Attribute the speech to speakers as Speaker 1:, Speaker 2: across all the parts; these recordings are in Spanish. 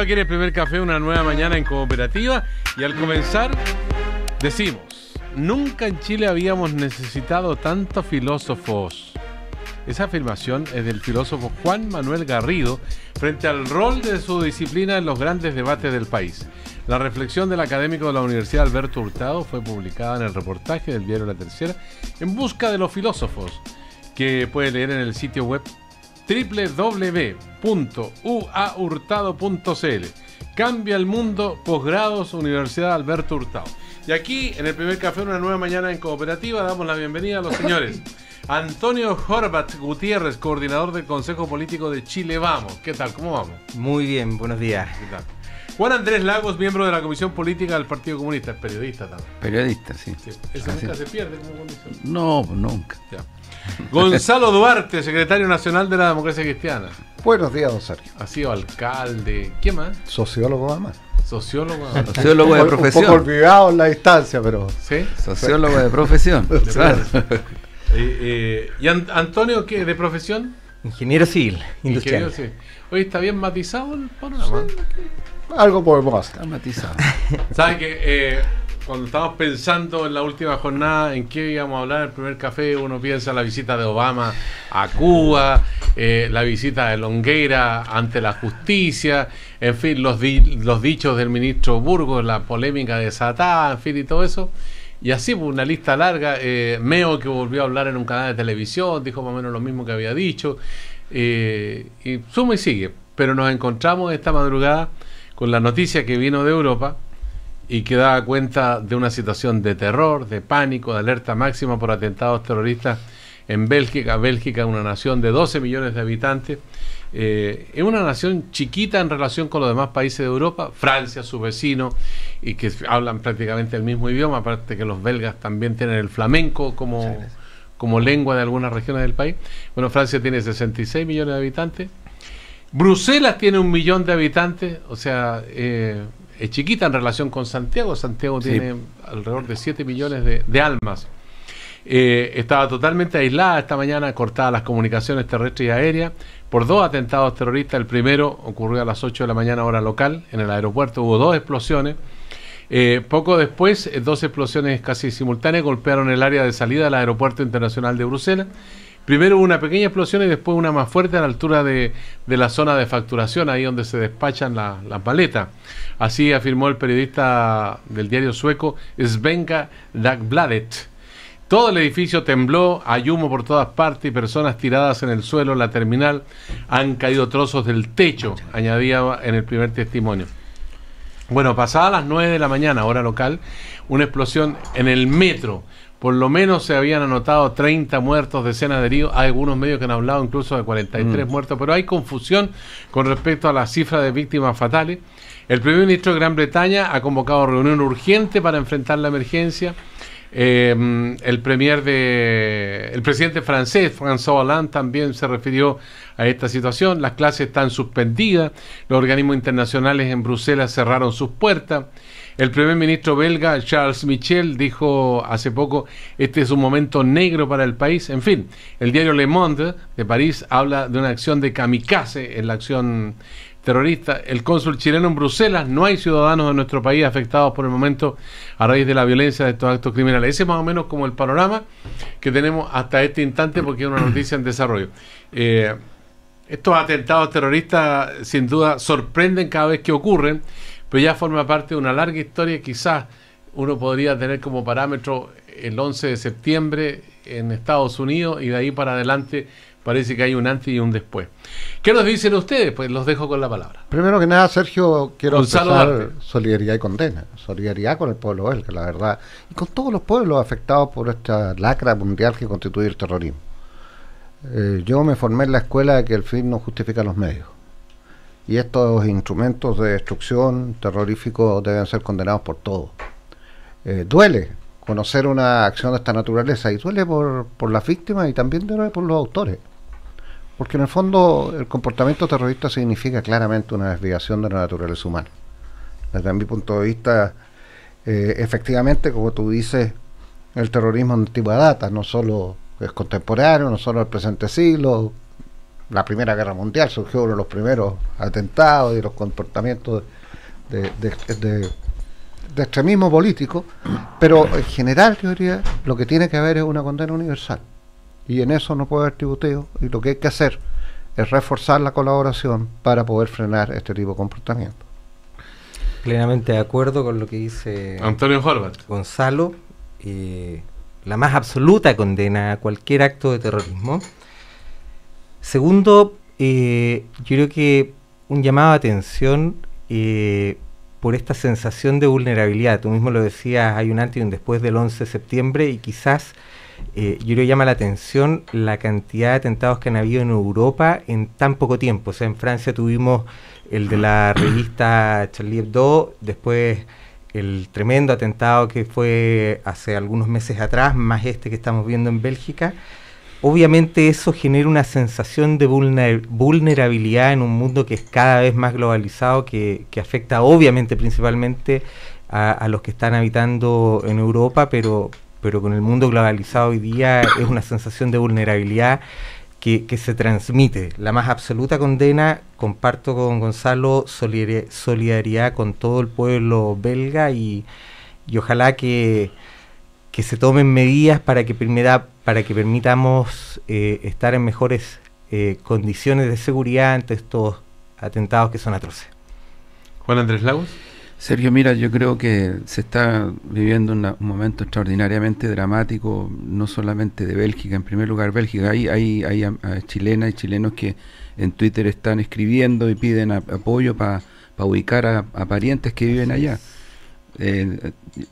Speaker 1: aquí en el primer café, una nueva mañana en cooperativa. Y al comenzar, decimos: Nunca en Chile habíamos necesitado tantos filósofos. Esa afirmación es del filósofo Juan Manuel Garrido frente al rol de su disciplina en los grandes debates del país. La reflexión del académico de la Universidad Alberto Hurtado fue publicada en el reportaje del diario La Tercera en busca de los filósofos que puede leer en el sitio web www.uahurtado.cl. Cambia el mundo, posgrados, Universidad Alberto Hurtado. Y aquí, en el primer café, una nueva mañana en cooperativa, damos la bienvenida a los señores. Antonio Horvat Gutiérrez, coordinador del Consejo Político de Chile Vamos. ¿Qué tal? ¿Cómo vamos? Muy bien, buenos días. ¿Qué tal? Juan Andrés Lagos, miembro de la Comisión Política del Partido Comunista, periodista también. Periodista, sí. Ah, nunca se pierde como
Speaker 2: No, nunca. Ya. Gonzalo
Speaker 1: Duarte, secretario nacional de la democracia cristiana. Buenos días, don Sergio. Ha sido alcalde. ¿Qué más?
Speaker 3: Sociólogo, además.
Speaker 1: Sociólogo. Sociólogo de profesión. Un poco
Speaker 3: olvidado en la distancia, pero. Sí. Sociólogo de profesión. claro.
Speaker 1: Eh, eh, ¿Y Antonio qué? ¿De profesión?
Speaker 4: Ingeniero civil, Ingeniero
Speaker 1: civil. Hoy está bien matizado el panorama.
Speaker 4: algo por hacer. Está matizado.
Speaker 1: ¿Sabes que eh, cuando estamos pensando en la última jornada en qué íbamos a hablar el primer café, uno piensa en la visita de Obama a Cuba, eh, la visita de Longueira ante la justicia, en fin, los, los dichos del ministro Burgos, la polémica de Satá, en fin, y todo eso. Y así, pues, una lista larga. Eh, Meo, que volvió a hablar en un canal de televisión, dijo más o menos lo mismo que había dicho. Eh, y suma y sigue. Pero nos encontramos esta madrugada con la noticia que vino de Europa y que daba cuenta de una situación de terror, de pánico, de alerta máxima por atentados terroristas en Bélgica. Bélgica, es una nación de 12 millones de habitantes, eh, es una nación chiquita en relación con los demás países de Europa, Francia, su vecino, y que hablan prácticamente el mismo idioma, aparte que los belgas también tienen el flamenco como, como lengua de algunas regiones del país. Bueno, Francia tiene 66 millones de habitantes. Bruselas tiene un millón de habitantes, o sea, eh, es chiquita en relación con Santiago. Santiago tiene alrededor de 7 millones de, almas. Eh, estaba totalmente aislada esta mañana, cortadas las comunicaciones terrestres y aéreas por dos atentados terroristas. El primero ocurrió a las 8 de la mañana hora local en el aeropuerto. Hubo dos explosiones. Eh, poco después, eh, dos explosiones casi simultáneas golpearon el área de salida del Aeropuerto Internacional de Bruselas Primero hubo una pequeña explosión y después una más fuerte a la altura de, la zona de facturación, ahí donde se despachan las la paletas. Así afirmó el periodista del diario sueco Svenka Dagbladet. Todo el edificio tembló, hay humo por todas partes y personas tiradas en el suelo en la terminal. Han caído trozos del techo, añadía en el primer testimonio. Bueno, pasadas las 9 de la mañana, hora local, una explosión en el metro por lo menos se habían anotado 30 muertos, decenas de heridos. Hay algunos medios que han hablado incluso de 43 mm. muertos, pero hay confusión con respecto a la cifra de víctimas fatales. El primer ministro de Gran Bretaña ha convocado reunión urgente para enfrentar la emergencia. Eh, el premier de el presidente francés François Hollande también se refirió a esta situación. Las clases están suspendidas. Los organismos internacionales en Bruselas cerraron sus puertas. El primer ministro belga Charles Michel dijo hace poco, este es un momento negro para el país. En fin, el diario Le Monde de París habla de una acción de kamikaze en la acción terrorista. El cónsul chileno en Bruselas, no hay ciudadanos de nuestro país afectados por el momento a raíz de la violencia de estos actos criminales. Ese es más o menos como el panorama que tenemos hasta este instante porque es una noticia en desarrollo. Eh, estos atentados terroristas sin duda sorprenden cada vez que ocurren pero ya forma parte de una larga historia. Quizás uno podría tener como parámetro el 11 de septiembre en Estados Unidos y de ahí para adelante parece que hay un antes y un después. ¿Qué nos dicen ustedes? Pues los dejo con la palabra.
Speaker 3: Primero que nada, Sergio, quiero saludar solidaridad y condena. Solidaridad con el pueblo belga, la verdad, y con todos los pueblos afectados por esta lacra mundial que constituye el terrorismo. Eh, yo me formé en la escuela de que el fin no justifica los medios y estos instrumentos de destrucción terroríficos deben ser condenados por todos. Eh, duele conocer una acción de esta naturaleza y duele por, por las víctimas y también duele por los autores. Porque en el fondo el comportamiento terrorista significa claramente una desviación de la naturaleza humana. Desde mi punto de vista, eh, efectivamente, como tú dices, el terrorismo en antigua data, no solo es contemporáneo, no solo el presente siglo, la Primera Guerra Mundial surgió uno de los primeros atentados y los comportamientos de, extremismo político, pero en general, yo lo que tiene que haber es una condena universal. Y en eso no puede haber tributeo, y lo que hay que hacer es reforzar la colaboración para poder frenar este tipo de comportamiento.
Speaker 4: Plenamente de acuerdo con lo que dice Antonio Horvath. Gonzalo, eh, la más absoluta condena a cualquier acto de terrorismo. Segundo, eh, yo creo que un llamado de atención eh, por esta sensación de vulnerabilidad. Tú mismo lo decías, hay un antes y un después del 11 de septiembre y quizás eh, yo creo que llama la atención la cantidad de atentados que han habido en Europa en tan poco tiempo. O sea, en Francia tuvimos el de la revista Charlie Hebdo, después el tremendo atentado que fue hace algunos meses atrás, más este que estamos viendo en Bélgica obviamente eso genera una sensación de vulnerabilidad en un mundo que es cada vez más globalizado, que, afecta obviamente principalmente a, los que están habitando en Europa, pero, pero con el mundo globalizado hoy día es una sensación de vulnerabilidad que, se transmite. La más absoluta condena, comparto con Gonzalo, solidaridad con todo el pueblo belga y, y ojalá que que se tomen medidas para que, primera, para que permitamos eh, estar en mejores eh, condiciones de seguridad ante estos atentados que son atroces.
Speaker 1: Juan Andrés Lagos.
Speaker 4: Sergio, mira, yo creo que se está viviendo un momento
Speaker 2: extraordinariamente dramático, no solamente de Bélgica, en primer lugar Bélgica, hay, chilenas y chilenos que en Twitter están escribiendo y piden apoyo para ubicar a, parientes que viven allá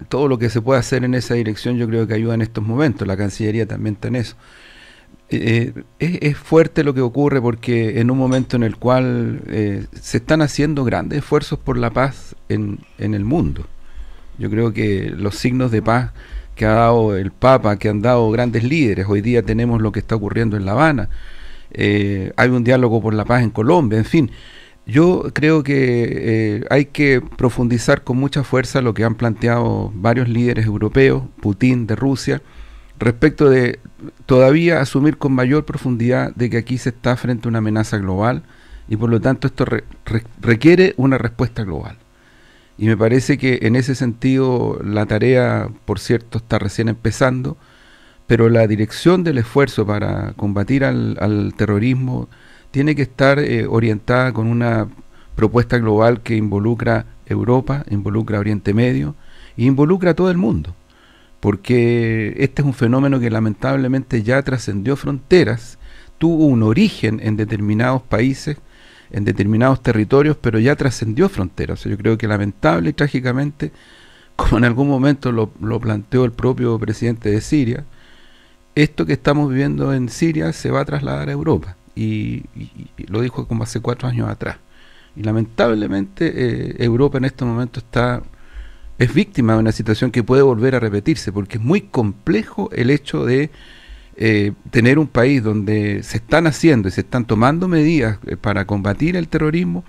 Speaker 2: todo lo que se puede hacer en esa dirección yo creo que ayuda en estos momentos. La Cancillería también está en eso. Eh, eh, es, fuerte lo que ocurre porque en un momento en el cual eh, se están haciendo grandes esfuerzos por la paz en, en, el mundo. Yo creo que los signos de paz que ha dado el Papa, que han dado grandes líderes, hoy día tenemos lo que está ocurriendo en La Habana, hay un diálogo por la paz en Colombia, en fin, yo creo que eh, hay que profundizar con mucha fuerza lo que han planteado varios líderes europeos, Putin de Rusia, respecto de todavía asumir con mayor profundidad de que aquí se está frente a una amenaza global y por lo tanto esto requiere una respuesta global. Y me parece que en ese sentido la tarea, por cierto, está recién empezando, pero la dirección del esfuerzo para combatir al, al terrorismo tiene que estar eh, orientada con una propuesta global que involucra Europa, involucra Oriente Medio e involucra a todo el mundo, porque este es un fenómeno que lamentablemente ya trascendió fronteras, tuvo un origen en determinados países, en determinados territorios, pero ya trascendió fronteras. Yo creo que lamentable y trágicamente, como en algún momento lo, lo planteó el propio presidente de Siria, esto que estamos viviendo en Siria se va a trasladar a Europa y, lo dijo como hace cuatro años atrás. Y lamentablemente eh, Europa en este momento está es víctima de una situación que puede volver a repetirse, porque es muy complejo el hecho de eh, tener un país donde se están haciendo y se están tomando medidas eh, para combatir el terrorismo,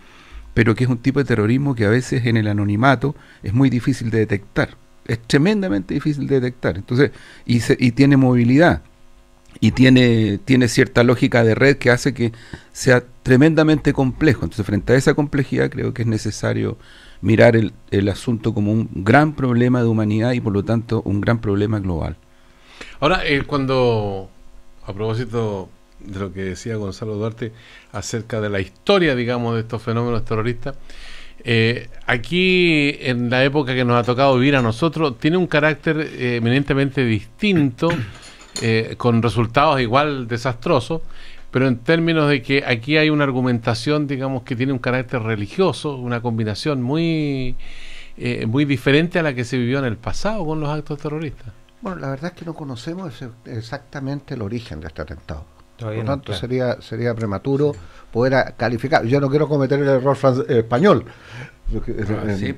Speaker 2: pero que es un tipo de terrorismo que a veces en el anonimato es muy difícil de detectar. Es tremendamente difícil de detectar. Entonces, y tiene movilidad y tiene, tiene cierta lógica de red que hace que sea tremendamente complejo. Entonces, frente a esa complejidad, creo que es necesario mirar el, asunto como un gran problema de humanidad y, por lo tanto, un gran problema global.
Speaker 1: Ahora, eh, cuando, a propósito de lo que decía Gonzalo Duarte acerca de la historia, digamos, de estos fenómenos terroristas, eh, aquí, en la época que nos ha tocado vivir a nosotros, tiene un carácter eh, eminentemente distinto eh, con resultados igual desastrosos, pero en términos de que aquí hay una argumentación, digamos, que tiene un carácter religioso, una combinación muy, eh, muy diferente a la que se vivió en el pasado con los actos terroristas. Bueno, la verdad es que no conocemos exactamente el origen de este atentado. Por lo tanto, sería,
Speaker 3: sería prematuro poder calificar. Yo no quiero cometer el error español. en,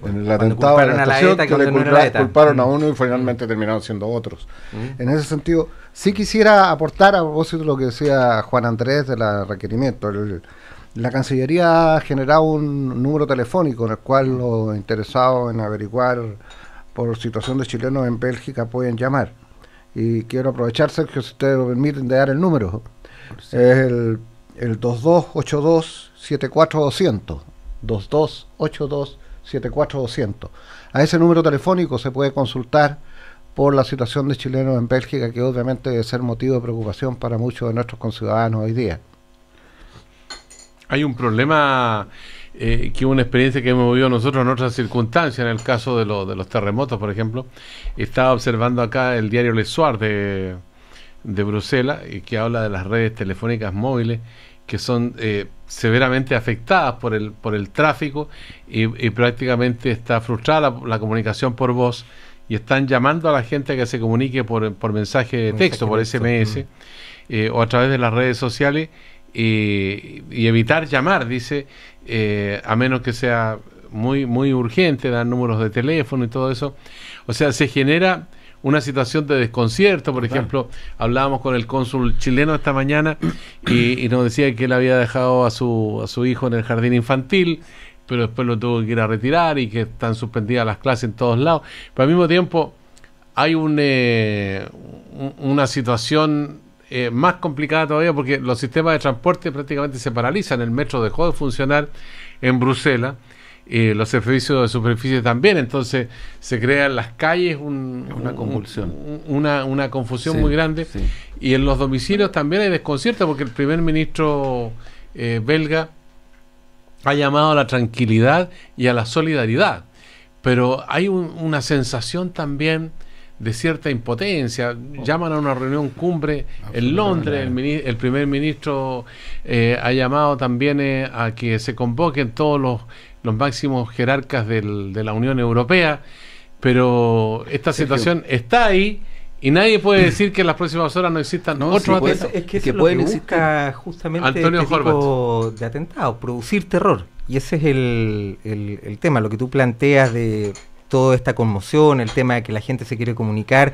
Speaker 3: pues, el atentado que, culparon a mm. uno y finalmente terminaron siendo otros. Mm. En ese sentido, Sí quisiera aportar a propósito lo que decía Juan Andrés de la requerimiento. la Cancillería ha generado un número telefónico en el cual los interesados en averiguar por situación de chilenos en Bélgica pueden llamar. Y quiero aprovechar, Sergio, si ustedes lo permiten, de dar el número. Es el, el 2282-74200. 2282-74200. A ese número telefónico se puede consultar por la situación de chilenos en Bélgica, que obviamente debe ser motivo de preocupación para muchos de nuestros conciudadanos hoy día.
Speaker 1: Hay un problema eh, que una experiencia que hemos vivido nosotros en otras circunstancias, en el caso de, los terremotos, por ejemplo. Estaba observando acá el diario Le Soir de, de Bruselas, y que habla de las redes telefónicas móviles que son eh, severamente afectadas por el, por el tráfico y, prácticamente está frustrada la comunicación por voz y están llamando a la gente a que se comunique por, mensaje de texto, por SMS, mm. eh, o a través de las redes sociales, y, evitar llamar, dice, eh, a menos que sea muy, muy urgente, dar números de teléfono y todo eso. O sea, se genera una situación de desconcierto. Por ejemplo, hablábamos con el cónsul chileno esta mañana y, nos decía que él había dejado a su, a su hijo en el jardín infantil pero después lo tuvo que ir a retirar y que están suspendidas las clases en todos lados. Pero al mismo tiempo hay un, eh, una situación eh, más complicada todavía porque los sistemas de transporte prácticamente se paralizan. El metro dejó de funcionar en Bruselas. Eh, los servicios de superficie también, entonces se crean las calles una una, confusión muy grande y en los domicilios también hay desconcierto porque el primer ministro belga ha llamado a la tranquilidad y a la solidaridad. Pero hay una sensación también de cierta impotencia. Llaman a una reunión cumbre en Londres, el, primer ministro eh, ha llamado también eh, a que se convoquen todos los, máximos jerarcas de la Unión Europea, pero esta situación está ahí y nadie puede decir que en las próximas horas no existan otro otros pues, Es, que, se
Speaker 4: justamente este tipo
Speaker 1: de atentado producir terror. Y ese es el,
Speaker 4: tema, lo que tú planteas de toda esta conmoción, el tema de que la gente se quiere comunicar.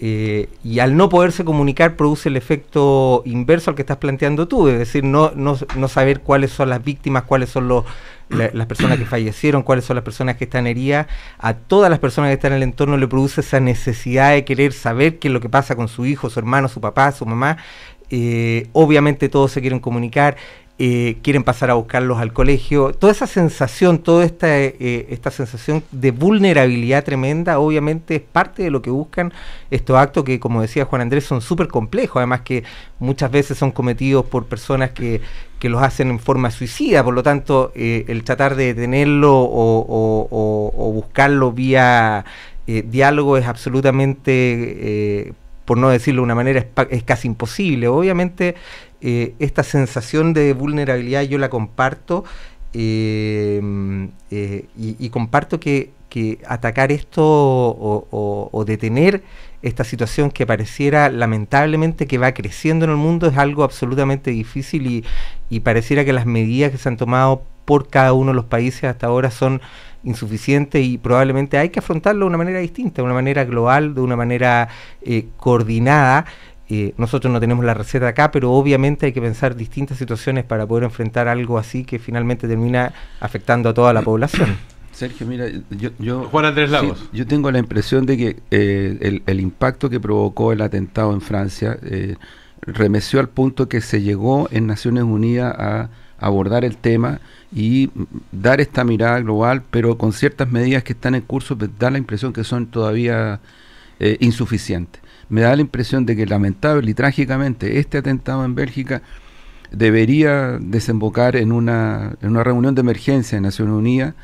Speaker 4: Eh, y al no poderse comunicar produce el efecto inverso al que estás planteando tú, es decir, no, no saber cuáles son las víctimas, cuáles son los, las personas que fallecieron, cuáles son las personas que están heridas, a todas las personas que están en el entorno le produce esa necesidad de querer saber qué es lo que pasa con su hijo, su hermano, su papá, su mamá. Eh, obviamente todos se quieren comunicar, eh, quieren pasar a buscarlos al colegio. Toda esa sensación, toda esta, eh, esta sensación de vulnerabilidad tremenda, obviamente es parte de lo que buscan estos actos que, como decía Juan Andrés, son súper complejos, además que muchas veces son cometidos por personas que, los hacen en forma suicida, por lo tanto, eh, el tratar de detenerlo o buscarlo vía diálogo es absolutamente por no decirlo de una manera, es, casi imposible. Obviamente, eh, esta sensación de vulnerabilidad yo la comparto eh, eh, y, comparto que, atacar esto o, detener esta situación que pareciera lamentablemente que va creciendo en el mundo es algo absolutamente difícil y pareciera que las medidas que se han tomado por cada uno de los países hasta ahora son insuficiente y probablemente hay que afrontarlo de una manera distinta, de una manera global, de una manera eh, coordinada. Eh, nosotros no tenemos la receta acá, pero obviamente hay que pensar distintas situaciones para poder enfrentar algo así que finalmente termina afectando a toda la población.
Speaker 2: Sergio, mira, yo, Juan Andrés Lagos. yo tengo la impresión de que eh, el, impacto que provocó el atentado en Francia remeció al punto que se llegó en Naciones Unidas a abordar el tema y dar esta mirada global, pero con ciertas medidas que están en curso, da la impresión que son todavía eh, insuficientes. Me da la impresión de que lamentable y trágicamente este atentado en Bélgica debería desembocar en una, en una reunión de emergencia en Naciones Unidas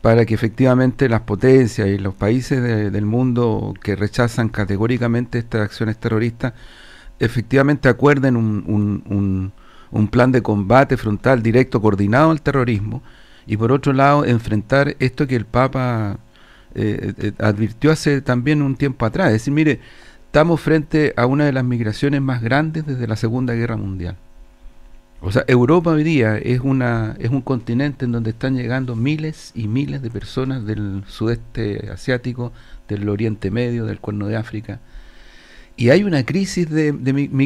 Speaker 2: para que efectivamente las potencias y los países del mundo que rechazan categóricamente estas acciones terroristas efectivamente acuerden un un plan de combate frontal, directo, coordinado al terrorismo, y por otro lado enfrentar esto que el Papa eh, eh, advirtió hace también un tiempo atrás, es decir, mire, estamos frente a una de las migraciones más grandes desde la Segunda Guerra Mundial. O sea, Europa hoy día es, una, es un continente en donde están llegando miles y miles de personas del sudeste asiático, del Oriente Medio, del Cuerno de África, y hay una crisis de, de,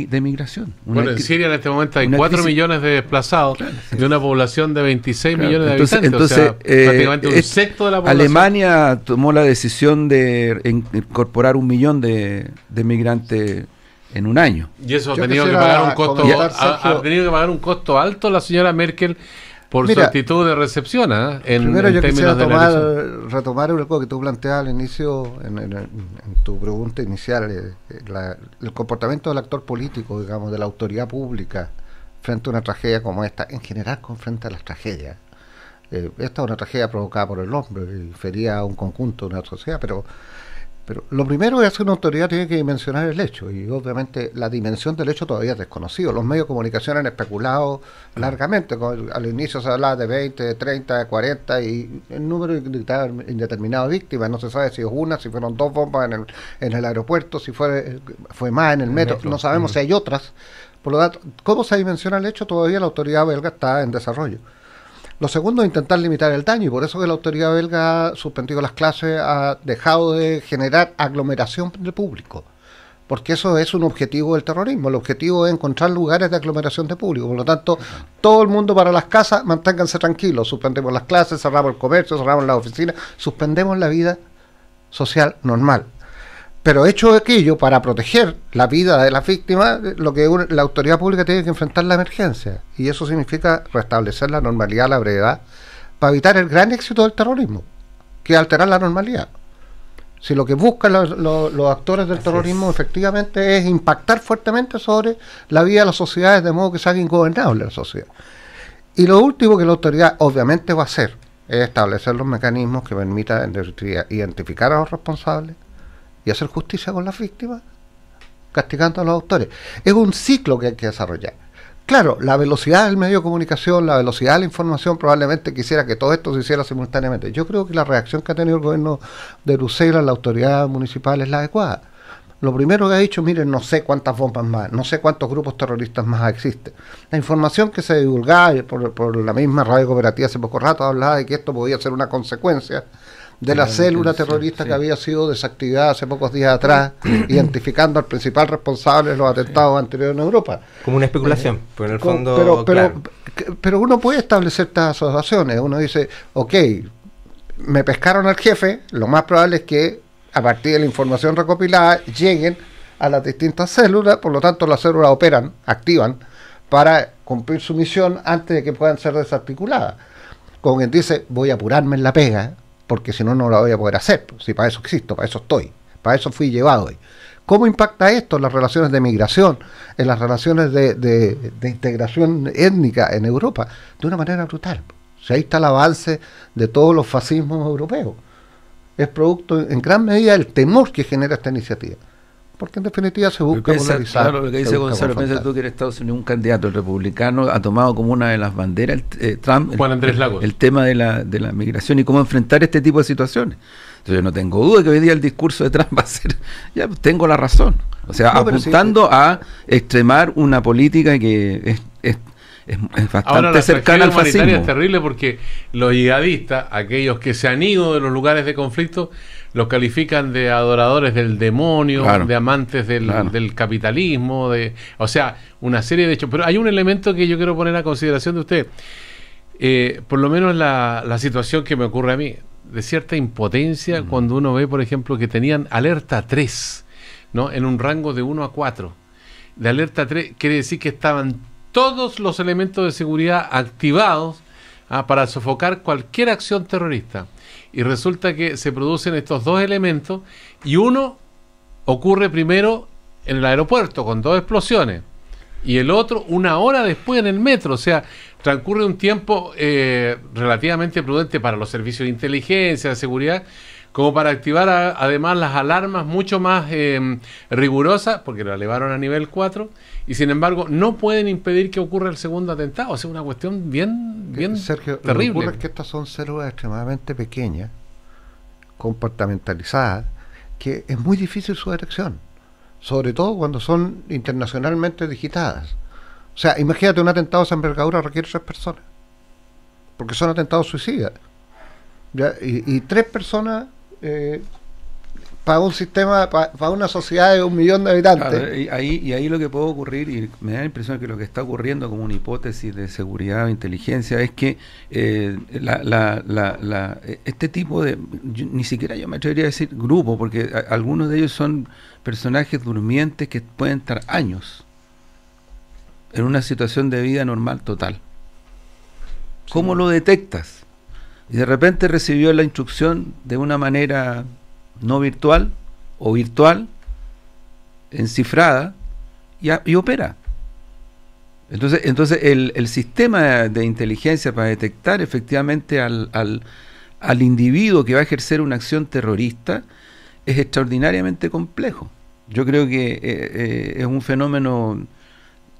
Speaker 2: de migración. bueno, en Siria en este
Speaker 1: momento hay 4 millones de desplazados de una población de 26 millones de entonces, habitantes. o sea, eh, prácticamente un sexto de la población.
Speaker 2: Alemania tomó la decisión de incorporar un millón de, de migrantes en un año. Y eso un costo, ha tenido
Speaker 1: que pagar un costo alto la señora Merkel por su actitud de recepción ¿ah? primero yo quisiera
Speaker 3: retomar algo que tú planteabas al inicio en, tu pregunta inicial eh, eh, el comportamiento del actor político digamos de la autoridad pública frente a una tragedia como esta en general con frente a las tragedias eh, esta es una tragedia provocada por el hombre y fería a un conjunto de una sociedad pero pero lo primero que hace una autoridad tiene que dimensionar el hecho, y obviamente la dimensión del hecho todavía es desconocido. Los medios de comunicación han especulado largamente. Al inicio se hablaba de 20, 30, 40 y el número indeterminado de víctimas. No se sabe si es una, si fueron dos bombas en el, aeropuerto, si fue, más en el, metro. No sabemos si hay otras. Por lo tanto, ¿cómo se dimensiona el hecho? Todavía la autoridad belga está en desarrollo. Lo segundo es intentar limitar el daño y por eso que la autoridad belga ha suspendido las clases, ha dejado de generar aglomeración de público porque eso es un objetivo del terrorismo. El objetivo es encontrar lugares de aglomeración de público. Por lo tanto, todo el mundo para las casas, manténganse tranquilos. Suspendemos las clases, cerramos el comercio, cerramos las oficinas, suspendemos la vida social normal. Pero hecho aquello para proteger la vida de las víctimas, lo que la autoridad pública tiene que enfrentar la emergencia. Y eso significa restablecer la normalidad, la brevedad, para evitar el gran éxito del terrorismo, que es alterar la normalidad. Si lo que buscan los, actores del terrorismo efectivamente es impactar fuertemente sobre la vida de las sociedades de modo que sea ingobernable la sociedad. Y lo último que la autoridad obviamente va a hacer es establecer los mecanismos que permitan identificar a los responsables, y hacer justicia con las víctimas, castigando a los autores. Es un ciclo que hay que desarrollar. Claro, la velocidad del medio de comunicación, la velocidad de la información, probablemente quisiera que todo esto se hiciera simultáneamente. Yo creo que la reacción que ha tenido el gobierno de Bruselas, la autoridad municipal, es la adecuada. Lo primero que ha dicho, miren, no sé cuántas bombas más, no sé cuántos grupos terroristas más existen. La información que se divulgaba por, por la misma radio cooperativa hace poco rato hablaba de que esto podía ser una consecuencia de la célula terrorista que había sido desactivada hace pocos días atrás, identificando al principal responsable de los atentados anteriores en Europa. Como
Speaker 4: una especulación, eh, pero en el fondo.
Speaker 3: Pero, uno puede establecer estas asociaciones. Uno dice, ok, me pescaron al jefe, lo más probable es que a partir de la información recopilada lleguen a las distintas células, por lo tanto las células operan, activan, para cumplir su misión antes de que puedan ser desarticuladas. con quien dice, voy a apurarme en la pega, porque si no, no la voy a poder hacer. Si para eso existo, para eso estoy, para eso fui llevado hoy. ¿Cómo impacta esto en las relaciones de migración, en las relaciones de, integración étnica en Europa? De una manera brutal. ahí está el avance de todos los fascismos europeos. Es producto en gran medida del temor que genera esta iniciativa porque en definitiva se busca polarizar. lo que dice Gonzalo, piensa
Speaker 2: tú que en Estados Unidos un candidato, republicano, ha tomado como una de las banderas eh, Trump, el, tema de la, de la migración y cómo enfrentar este tipo de situaciones. Entonces, yo no tengo duda que hoy día el discurso de Trump va a ser, ya pues, tengo la razón. O sea, apuntando a extremar una política que es, bastante cercana al fascismo. es
Speaker 1: terrible porque los yihadistas, aquellos que se han ido de los lugares de conflicto, los califican de adoradores del demonio, de amantes del, capitalismo, de, o sea, una serie de hechos. Pero hay un elemento que yo quiero poner a consideración de usted, eh, por lo menos la, situación que me ocurre a mí, de cierta impotencia cuando uno ve, por ejemplo, que tenían alerta 3, ¿no? En un rango de 1 a 4. De alerta 3 quiere decir que estaban todos los elementos de seguridad activados ¿ah? para sofocar cualquier acción terrorista y resulta que se producen estos dos elementos y uno ocurre primero en el aeropuerto con dos explosiones y el otro una hora después en el metro. O sea, transcurre un tiempo eh, relativamente prudente para los servicios de inteligencia, de seguridad, como para activar además las alarmas mucho más eh, rigurosas, porque la elevaron a nivel 4, y sin embargo no pueden impedir que ocurra el segundo atentado. Es una cuestión bien, eh, bien Sergio, terrible. Lo que ocurre es que
Speaker 3: estas son células extremadamente pequeñas, comportamentalizadas, que es muy difícil su detección, sobre todo cuando son internacionalmente digitadas. O sea, imagínate un atentado de esa envergadura requiere tres personas, porque son atentados suicidas. y tres personas eh, para un sistema, para, una sociedad de un millón de habitantes.
Speaker 2: y, ahí, lo que puede ocurrir, y me da la impresión que lo que está ocurriendo como una hipótesis de seguridad o inteligencia es que eh, este tipo de, ni siquiera yo me atrevería a decir grupo, porque algunos de ellos son personajes durmientes que pueden estar años en una situación de vida normal total. ¿Cómo lo detectas? y de repente recibió la instrucción de una manera no virtual o virtual, encifrada, y, y opera. Entonces, entonces el, sistema de inteligencia para detectar efectivamente al, individuo que va a ejercer una acción terrorista es extraordinariamente complejo. Yo creo que eh, eh, es un fenómeno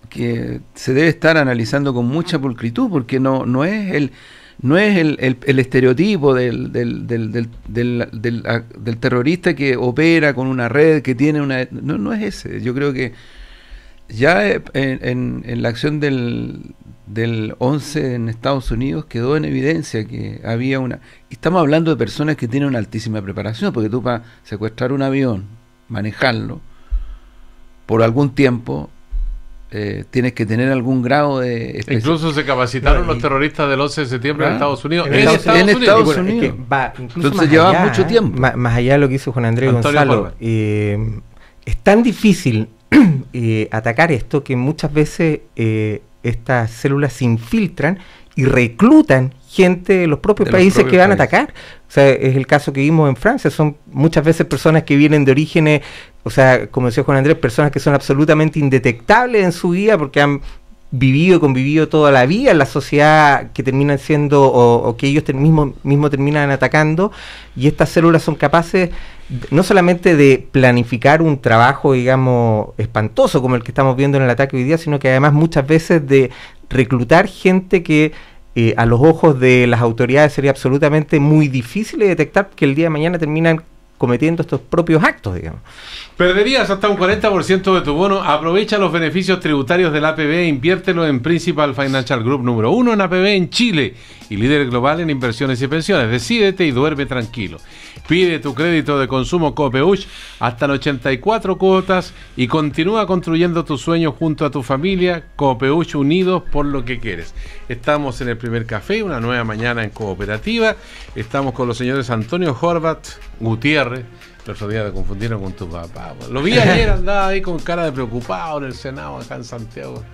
Speaker 2: que se debe estar analizando con mucha pulcritud, porque no, no es el no es el, estereotipo del, del, del, del, terrorista que opera con una red, que tiene una... No, es ese. Yo creo que ya en, en, la acción del, del 11 en Estados Unidos quedó en evidencia que había una... Estamos hablando de personas que tienen una altísima preparación, porque tú para secuestrar un avión, manejarlo, por algún tiempo, eh, tienes que tener algún grado de...
Speaker 1: Incluso se capacitaron los terroristas del 11 de septiembre en ah, Estados Unidos. En, Estados, Unidos. va, Entonces lleva mucho
Speaker 4: tiempo. Más, allá de lo que hizo Juan Andrés Gonzalo, eh, es tan difícil eh, atacar esto que muchas veces estas células se infiltran y reclutan gente de los propios países que van a atacar. O sea, es el caso que vimos en Francia, son muchas veces personas que vienen de orígenes o sea, como decía Juan Andrés, personas que son absolutamente indetectables en su vida porque han vivido y convivido toda la vida en la sociedad que terminan siendo o, que ellos mismos mismo, terminan atacando y estas células son capaces no solamente de planificar un trabajo, digamos, espantoso como el que estamos viendo en el ataque hoy día, sino que además muchas veces de reclutar gente que eh, a los ojos de las autoridades sería absolutamente muy difícil de detectar que el día de mañana terminan cometiendo estos propios actos, digamos.
Speaker 1: Perderías hasta un 40% de tu bono. Aprovecha los beneficios tributarios del APB, e inviértelo en Principal Financial Group número uno en APB en Chile y líder global en inversiones y pensiones. Decídete y duerme tranquilo. Pide tu crédito de consumo Copeuch hasta en 84 cuotas y continúa construyendo tus sueños junto a tu familia. Copeuch unidos por lo que quieres. Estamos en el primer café, una nueva mañana en cooperativa. Estamos con los señores Antonio Horvat Gutiérrez. El día te confundieron con tu papá. Lo vi ayer, andaba ahí con cara de preocupado en el Senado, acá en Santiago.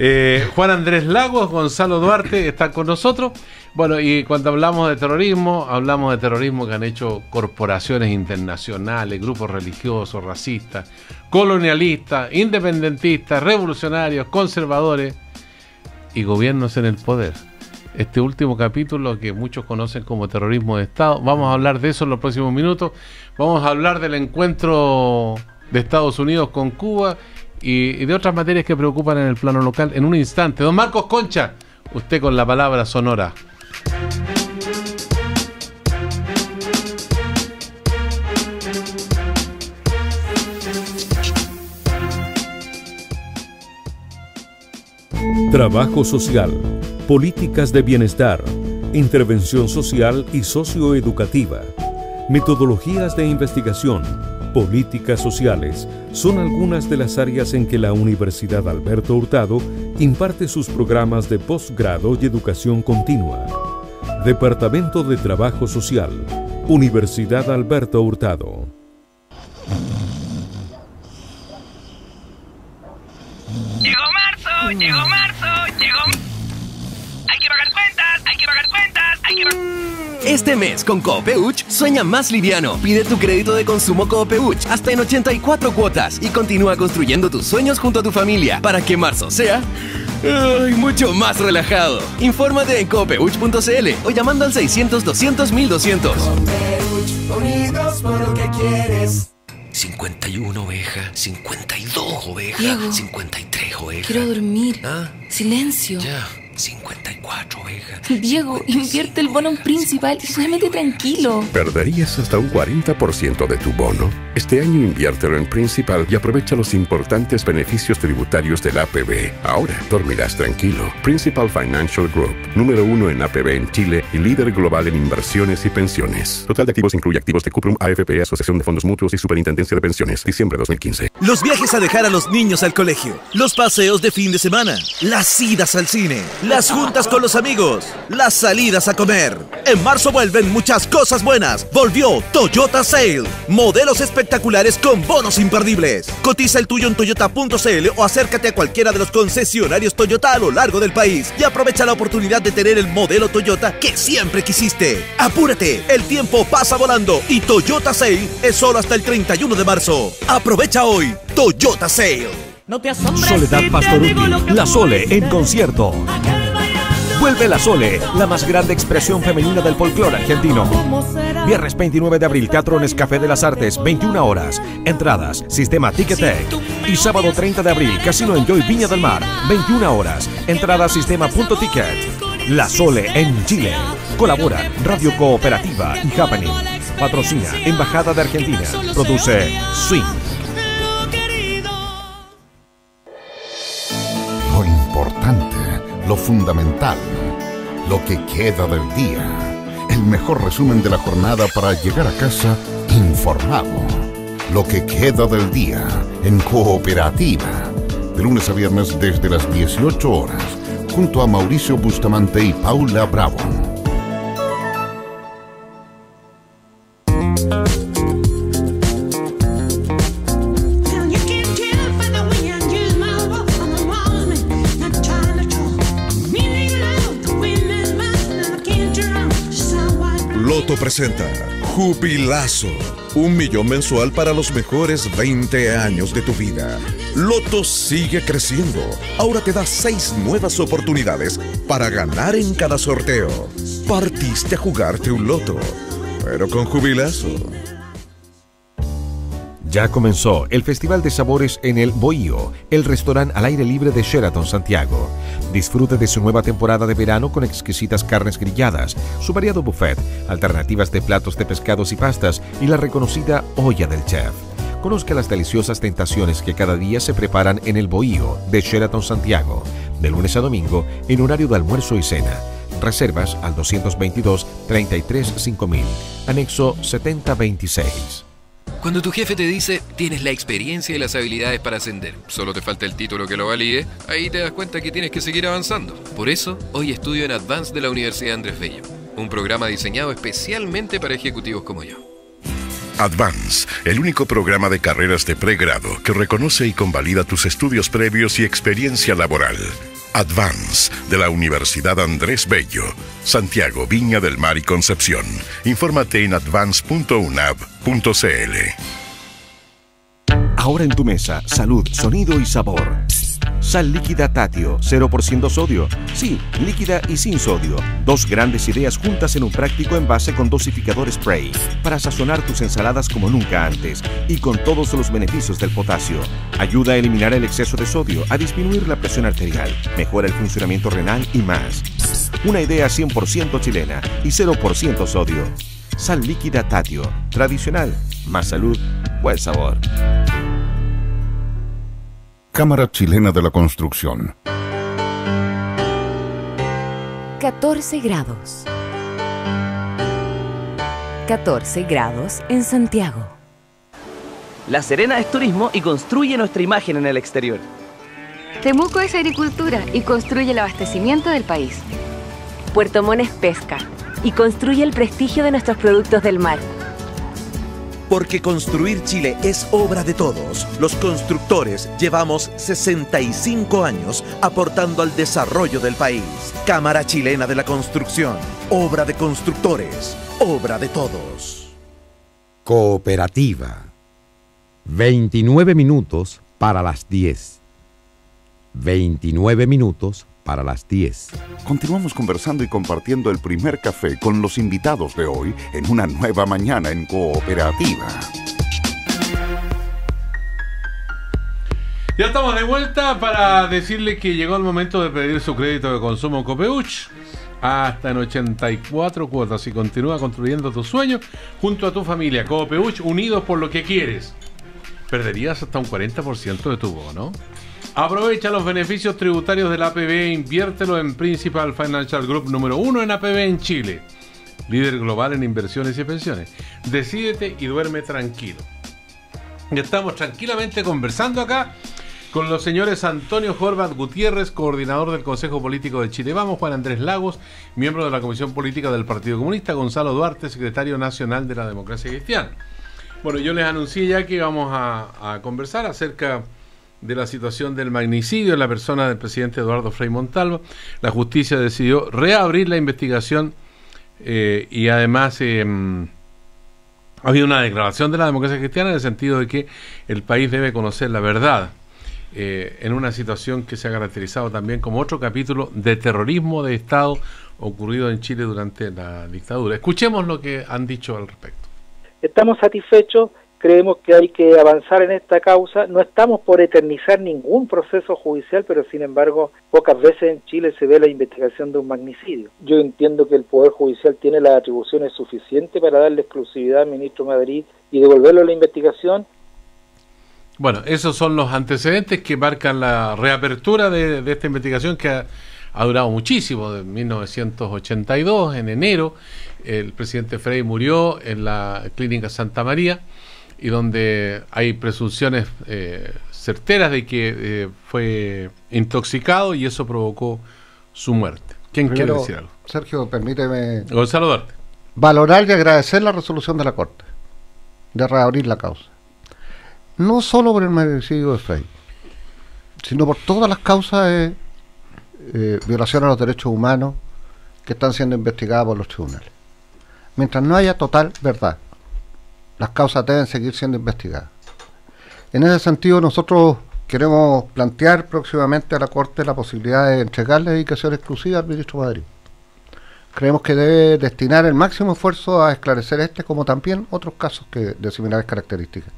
Speaker 1: Eh, Juan Andrés Lagos, Gonzalo Duarte están con nosotros. Bueno, y cuando hablamos de terrorismo, hablamos de terrorismo que han hecho corporaciones internacionales, grupos religiosos, racistas, colonialistas, independentistas, revolucionarios, conservadores y gobiernos en el poder. Este último capítulo que muchos conocen como terrorismo de Estado, vamos a hablar de eso en los próximos minutos. Vamos a hablar del encuentro de Estados Unidos con Cuba y, de otras materias que preocupan en el plano local en un instante. Don Marcos Concha, usted con la palabra sonora.
Speaker 5: Trabajo social, políticas de bienestar, intervención social y socioeducativa, metodologías de investigación, políticas sociales, son algunas de las áreas en que la Universidad Alberto Hurtado imparte sus programas de posgrado y educación continua. Departamento de Trabajo Social, Universidad Alberto Hurtado.
Speaker 6: Llegó marzo, llegó marzo, llegó... Hay que pagar cuentas,
Speaker 1: hay que pagar cuentas, hay que pagar... Este mes con
Speaker 6: COPEUCH sueña más liviano. Pide tu crédito de consumo COPEUCH hasta en 84 cuotas y continúa construyendo tus sueños junto a tu familia para que marzo sea ay, mucho más relajado. Infórmate en COPEUCH.cl o llamando al 600 200 1200. Copeuch, unidos por lo que quieres. 51 ovejas, 52 ovejas, 53 ovejas. Quiero dormir. ¿Ah? Silencio. Ya,
Speaker 2: 53. Diego, invierte el bono en principal y duérmete tranquilo.
Speaker 5: ¿Perderías hasta un 40% de tu bono? Este año inviértelo en principal y aprovecha los importantes beneficios tributarios del APB. Ahora dormirás tranquilo. Principal Financial Group, número uno en APB en Chile y líder global en inversiones y pensiones. Total de activos incluye activos de Cuprum, AFP, Asociación de Fondos Mutuos y Superintendencia de Pensiones, diciembre 2015.
Speaker 6: Los viajes a dejar a los niños al colegio, los paseos de fin de semana, las idas al cine, las juntas con los amigos, las salidas a comer. En marzo vuelven muchas cosas buenas. Volvió Toyota Sale. Modelos espectaculares con bonos imperdibles. Cotiza el tuyo en toyota.cl o acércate a cualquiera de los concesionarios Toyota a lo largo del país y aprovecha la oportunidad de tener el modelo Toyota que siempre quisiste. Apúrate, el tiempo pasa volando y Toyota Sale es solo hasta el 31 de marzo. Aprovecha hoy
Speaker 5: Toyota Sale. No te asombres. Soledad La Sole en este concierto. Vuelve la Sole, la más grande expresión femenina del folclore argentino. Viernes 29 de abril, Teatro Café de las Artes, 21 horas. Entradas, sistema Ticketek. Y sábado 30 de abril, Casino Enjoy Viña del Mar, 21 horas. Entradas, sistema punto ticket. La Sole en Chile. Colabora, Radio Cooperativa y Happening. Patrocina Embajada de Argentina. Produce Swing.
Speaker 3: lo fundamental, lo que queda del día, el mejor resumen de la jornada para llegar a casa informado, lo que queda del día en cooperativa, de lunes a viernes desde las 18 horas, junto a Mauricio Bustamante y Paula Bravo.
Speaker 6: Jubilazo. Un millón mensual para los mejores 20 años de tu vida. Loto sigue creciendo. Ahora te da seis nuevas oportunidades
Speaker 5: para ganar en cada sorteo. Partiste a jugarte un loto, pero con jubilazo ya comenzó el Festival de Sabores en el Bohío, el restaurante al aire libre de Sheraton Santiago. Disfrute de su nueva temporada de verano con exquisitas carnes grilladas, su variado buffet, alternativas de platos de pescados y pastas y la reconocida olla del chef. Conozca las deliciosas tentaciones que cada día se preparan en el Bohío de Sheraton Santiago, de lunes a domingo en horario de almuerzo y cena. Reservas al 222 33 anexo 7026. Cuando tu jefe te dice, tienes la experiencia y las habilidades para ascender, solo te falta el título que lo valide, ahí te das cuenta que tienes que seguir avanzando. Por eso, hoy estudio en Advance de la Universidad Andrés Bello, un programa diseñado especialmente para ejecutivos como yo. Advance, el único programa de carreras de pregrado que reconoce y convalida tus estudios previos y experiencia laboral. Advance de la Universidad Andrés Bello, Santiago, Viña del Mar y Concepción. Infórmate en advance.unab.cl. Ahora en tu mesa, salud, sonido y sabor. Sal líquida Tatio, 0% sodio. Sí, líquida y sin sodio. Dos grandes ideas juntas en un práctico envase con dosificador spray para sazonar tus ensaladas como nunca antes y con todos los beneficios del potasio. Ayuda a eliminar el exceso de sodio, a disminuir la presión arterial, mejora el funcionamiento renal y más. Una idea 100% chilena y 0% sodio. Sal líquida Tatio, tradicional, más salud, buen sabor.
Speaker 3: Cámara Chilena de la Construcción.
Speaker 6: 14 grados. 14 grados en Santiago. La Serena es turismo y construye nuestra imagen en el exterior. Temuco es agricultura y construye el abastecimiento del país. Puerto Montt es pesca y construye el prestigio de nuestros productos del mar. Porque construir Chile es obra de todos. Los constructores llevamos 65 años aportando al desarrollo del país. Cámara Chilena de la Construcción. Obra de constructores. Obra de
Speaker 5: todos. Cooperativa. 29 minutos para las 10. 29 minutos para las 10. Continuamos conversando y compartiendo el primer café con los invitados de hoy en una nueva mañana en cooperativa.
Speaker 1: Ya estamos de vuelta para decirle que llegó el momento de pedir su crédito de consumo Copeuch hasta en 84 cuotas y continúa construyendo tus sueños junto a tu familia. Copeuch, unidos por lo que quieres. Perderías hasta un 40% de tu bono. Aprovecha los beneficios tributarios del APB e inviértelo en Principal Financial Group número uno en APB e en Chile. Líder global en inversiones y pensiones. Decídete y duerme tranquilo. estamos tranquilamente conversando acá con los señores Antonio Jorbat Gutiérrez, coordinador del Consejo Político de Chile. Vamos, Juan Andrés Lagos, miembro de la Comisión Política del Partido Comunista, Gonzalo Duarte, secretario nacional de la Democracia Cristiana. Bueno, yo les anuncié ya que íbamos a conversar acerca de la situación del magnicidio en la persona del presidente Eduardo Frei Montalvo, la justicia decidió reabrir la investigación eh, y además em, ha habido una declaración de la democracia cristiana en el sentido de que el país debe conocer la verdad. Eh, en una situación que se ha caracterizado también como otro capítulo de terrorismo de Estado ocurrido en Chile durante la dictadura. Escuchemos lo que han dicho al respecto.
Speaker 4: Estamos satisfechos creemos que hay que avanzar en esta causa. No estamos por eternizar ningún proceso judicial, pero sin embargo pocas veces en Chile se ve la investigación de un magnicidio.
Speaker 3: Yo entiendo que el Poder Judicial tiene las atribuciones
Speaker 4: suficientes para darle exclusividad al ministro Madrid y devolverlo a la investigación.
Speaker 1: Bueno, esos son los antecedentes que marcan la reapertura de, esta investigación que ha, durado muchísimo, de 1982, en enero. El presidente Frey murió en la clínica Santa María y donde hay presunciones eh, certeras de que eh, fue intoxicado y eso provocó su muerte. ¿Quién quiere decir algo?
Speaker 3: Sergio, permíteme. Gonzalo Valorar y agradecer la resolución de la Corte de reabrir la causa. No solo por el merecido de Frey, sino por todas las causas de eh, violación a los derechos humanos que están siendo investigadas por los tribunales. Mientras no haya total verdad, las causas deben seguir siendo investigadas. En ese sentido, nosotros queremos plantear próximamente a la Corte la posibilidad de entregarle dedicación exclusiva al ministro Madrid. Creemos que debe destinar el máximo esfuerzo a esclarecer este, como también otros casos que, de similares características.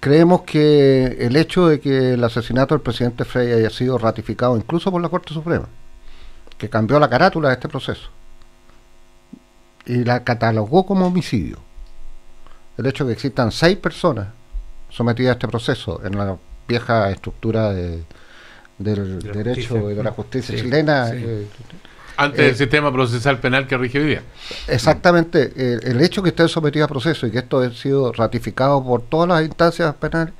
Speaker 3: Creemos que el hecho de que el asesinato del presidente Frey haya sido ratificado incluso por la Corte Suprema, que cambió la carátula de este proceso y la catalogó como homicidio, el hecho de que existan seis personas sometidas a este proceso en la vieja estructura del derecho y de la justicia chilena.
Speaker 1: Eh, Ante el eh, sistema procesal penal que rige hoy día. Exactamente.
Speaker 3: el hecho de que estén sometidas a proceso y que esto haya sido ratificado por todas las instancias penales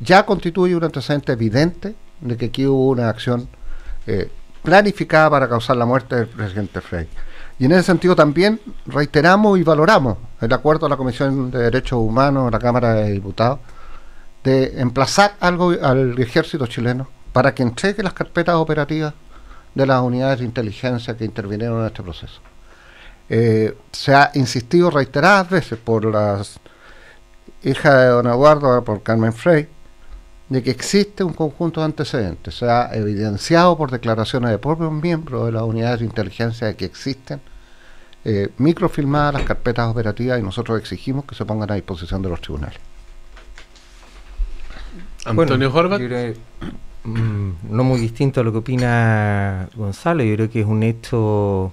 Speaker 3: ya constituye un antecedente evidente de que aquí hubo una acción eh, planificada para causar la muerte del presidente Frey. Y en ese sentido también reiteramos y valoramos el acuerdo de la Comisión de Derechos Humanos de la Cámara de Diputados de emplazar algo al ejército chileno para que entregue las carpetas operativas de las unidades de inteligencia que intervinieron en este proceso. Eh, se ha insistido reiteradas veces por las hijas de don Eduardo, por Carmen Frey, de que existe un conjunto de antecedentes. Se ha evidenciado por declaraciones de propios miembros de las unidades de inteligencia que existen eh, microfilmadas las carpetas operativas y nosotros exigimos que se pongan a disposición de los tribunales.
Speaker 1: Antonio bueno,
Speaker 3: mm, no muy distinto a lo que opina
Speaker 4: Gonzalo, yo creo que es un hecho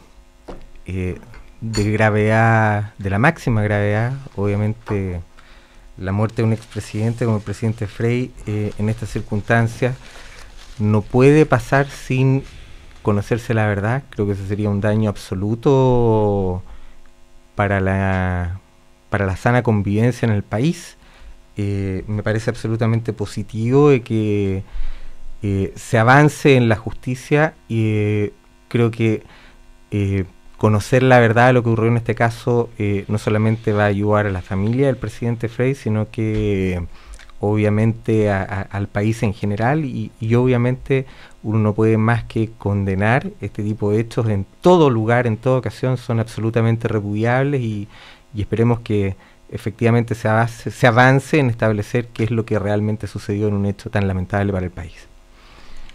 Speaker 4: eh, de gravedad, de la máxima gravedad, obviamente la muerte de un expresidente como el presidente Frey eh, en estas circunstancias no puede pasar sin conocerse la verdad. Creo que ese sería un daño absoluto para la, para la sana convivencia en el país. Eh, me parece absolutamente positivo de que eh, se avance en la justicia y creo que conocer la verdad de lo que ocurrió en este caso eh, no solamente va a ayudar a la familia del presidente Frey, sino que obviamente al país en general y, obviamente uno no puede más que condenar este tipo de hechos en todo lugar, en toda ocasión, son absolutamente repudiables y, esperemos que efectivamente se avance en establecer qué es lo que realmente sucedió en un hecho tan lamentable para el país.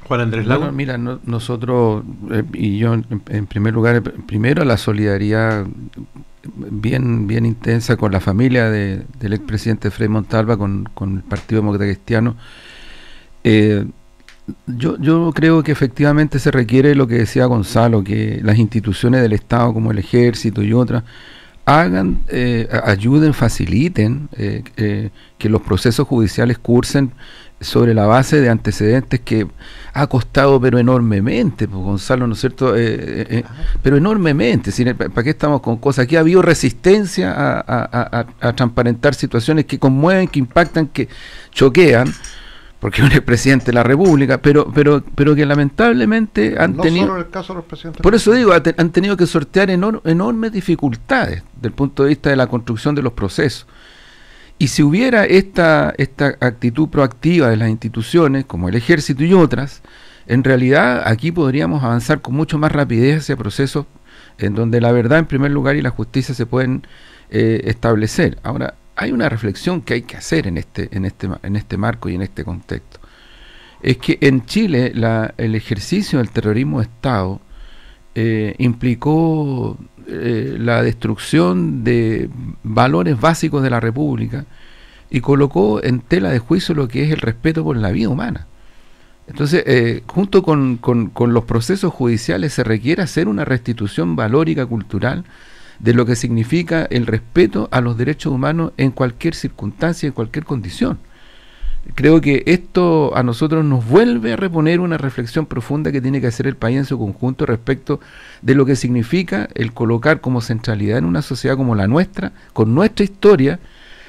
Speaker 1: Juan Andrés Lago.
Speaker 2: mira, nosotros, eh, y yo en, primer lugar, primero la solidaridad bien, bien intensa con la familia del expresidente Fred Montalva, con, con, el Partido Demócrata Cristiano. Eh, yo, yo creo que efectivamente se requiere lo que decía Gonzalo, que las instituciones del Estado, como el Ejército y otras, hagan, eh, ayuden, faciliten que los procesos judiciales cursen sobre la base de antecedentes que ha costado pero enormemente, pues, Gonzalo, ¿no es cierto? Eh, eh, eh, pero enormemente, ¿para qué estamos con cosas? Aquí ha habido resistencia a, transparentar situaciones que conmueven, que impactan, que choquean, porque uno es presidente de la República, pero, pero, pero que lamentablemente han no tenido... el
Speaker 3: caso de los presidentes por
Speaker 2: eso digo, han tenido que sortear enormes dificultades desde el punto de vista de la construcción de los procesos. Y si hubiera esta, esta actitud proactiva de las instituciones, como el ejército y otras, en realidad aquí podríamos avanzar con mucho más rapidez hacia procesos en donde la verdad en primer lugar y la justicia se pueden eh, establecer. Ahora, hay una reflexión que hay que hacer en este, en este, en este marco y en este contexto. Es que en Chile la, el ejercicio del terrorismo de Estado eh, implicó eh, la destrucción de valores básicos de la República y colocó en tela de juicio lo que es el respeto por la vida humana. Entonces, eh, junto con, con, con, los procesos judiciales se requiere hacer una restitución valórica cultural de lo que significa el respeto a los derechos humanos en cualquier circunstancia, en cualquier condición creo que esto a nosotros nos vuelve a reponer una reflexión profunda que tiene que hacer el país en su conjunto respecto de lo que significa el colocar como centralidad en una sociedad como la nuestra, con nuestra historia,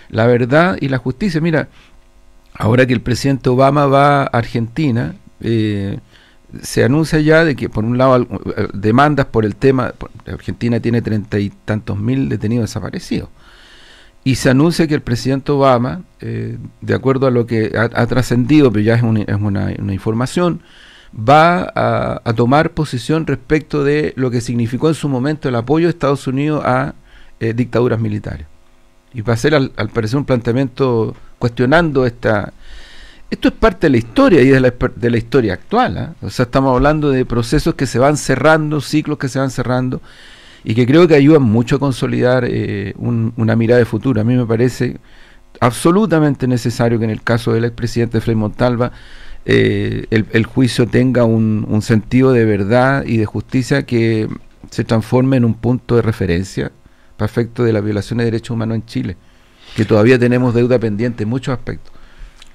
Speaker 2: la verdad y la justicia. Mira, ahora que el presidente Obama va a Argentina, eh, se anuncia ya de que, por un lado, eh, demandas por el tema, Argentina tiene treinta y tantos mil detenidos desaparecidos y se anuncia que el presidente Obama, eh, de acuerdo a lo que ha, trascendido, pero ya es, una, información, va a, tomar posición respecto de lo que significó en su momento el apoyo de Estados Unidos a eh, dictaduras militares. Y va a ser, al, parecer, un planteamiento cuestionando esta... Esto es parte de la historia y de la, de la historia actual. ¿ah? O sea, estamos hablando de procesos que se van cerrando, ciclos que se van cerrando y que creo que ayuda mucho a consolidar eh, una mirada de futuro. A mí me parece absolutamente necesario que en el caso del expresidente Frei Montalva eh, el, juicio tenga un, un sentido de verdad y de justicia que se transforme en un punto de referencia perfecto de las violaciones de derechos humanos en Chile, que todavía tenemos deuda pendiente en muchos aspectos.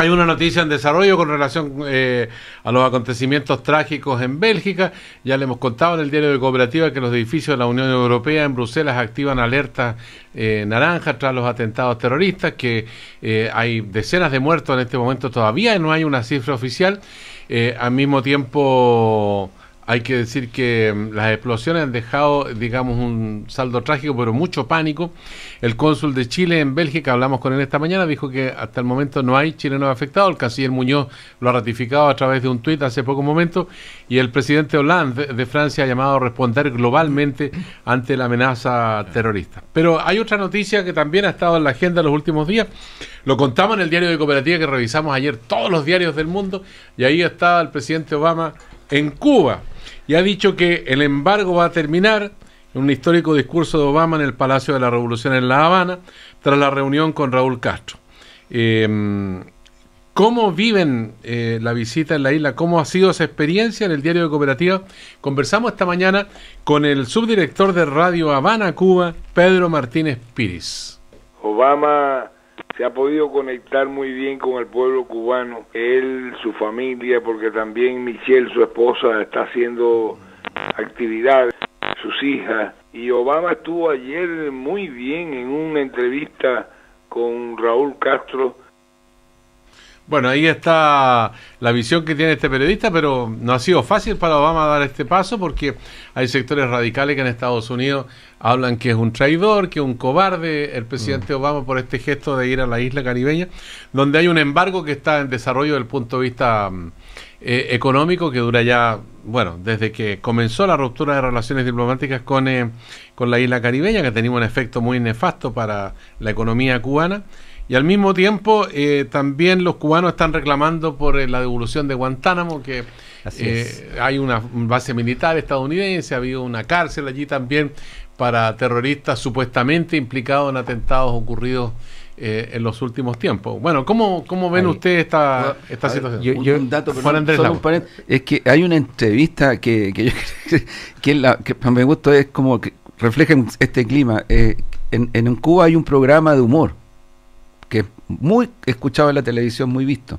Speaker 1: Hay una noticia en desarrollo con relación eh, a los acontecimientos trágicos en Bélgica. Ya le hemos contado en el diario de Cooperativa que los edificios de la Unión Europea en Bruselas activan alerta eh, naranja tras los atentados terroristas, que eh, hay decenas de muertos en este momento todavía, y no hay una cifra oficial. al mismo tiempo hay que decir que mm, las explosiones han dejado, digamos, un saldo trágico, pero mucho pánico. El cónsul de Chile en Bélgica, hablamos con él esta mañana, dijo que hasta el momento no hay chilenos afectado. El canciller Muñoz lo ha ratificado a través de un tuit hace poco momento. Y el presidente Hollande de Francia ha llamado a responder globalmente ante la amenaza terrorista. Pero hay otra noticia que también ha estado en la agenda los últimos días. Lo contamos en el diario de cooperativa que revisamos ayer todos los diarios del mundo. Y ahí estaba el presidente Obama en Cuba y ha dicho que el embargo va a terminar en un histórico discurso de Obama en el Palacio de la Revolución en La Habana, tras la reunión con Raúl Castro. Em, ¿Cómo viven eh, la visita en la isla? ¿Cómo ha sido esa experiencia en el diario de Cooperativa? Conversamos esta mañana con el subdirector de Radio Habana, Cuba, Pedro Martínez Piris.
Speaker 5: Obama se ha podido conectar muy bien con el pueblo cubano, él, su familia, porque también Michelle, su esposa, está haciendo
Speaker 2: actividades, sus hijas. Y Obama estuvo ayer muy bien en una entrevista con Raúl Castro
Speaker 1: bueno, ahí está la visión que tiene este periodista, pero no ha sido fácil para Obama dar este paso porque hay sectores radicales que en Estados Unidos hablan que es un traidor, que es un cobarde el presidente mm. Obama por este gesto de ir a la isla caribeña, donde hay un embargo que está en desarrollo desde el punto de vista mm, eh, económico que dura ya, bueno, desde que comenzó la ruptura de relaciones diplomáticas con, eh, con la isla caribeña, que tenía un efecto muy nefasto para la economía cubana. Y al mismo tiempo, eh, también los cubanos están reclamando por eh, la devolución de Guantánamo, que eh, hay una base militar estadounidense, ha habido una cárcel allí también para terroristas supuestamente implicados en atentados ocurridos en los últimos tiempos. Bueno, ¿cómo, cómo ven ustedes esta, esta situación? un dato, personal.
Speaker 2: es que hay una entrevista que, que, yo, que, la, me gusta, es como que refleja este clima. en, en Cuba hay un programa de humor muy escuchado en la televisión, muy visto.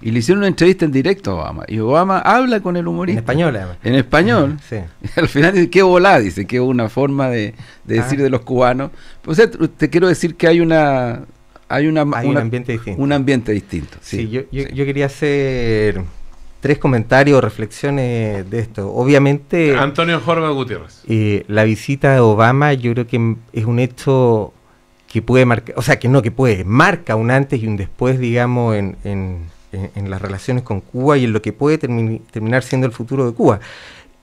Speaker 2: Y le hicieron una entrevista en directo a Obama. Y Obama habla con el humorista. En español, además. En español. al final qué volá, dice, que una forma de, decir de los cubanos. O sea, te quiero
Speaker 4: decir que hay una... Hay, una, un ambiente distinto. Un ambiente distinto, sí. yo, quería hacer tres comentarios reflexiones de esto. Obviamente...
Speaker 1: Antonio Jorge Gutiérrez.
Speaker 4: Eh, la visita de Obama yo creo que es un hecho que puede marcar, o sea, que no que puede, marca un antes y un después, digamos, en, las relaciones con Cuba y en lo que puede terminar siendo el futuro de Cuba.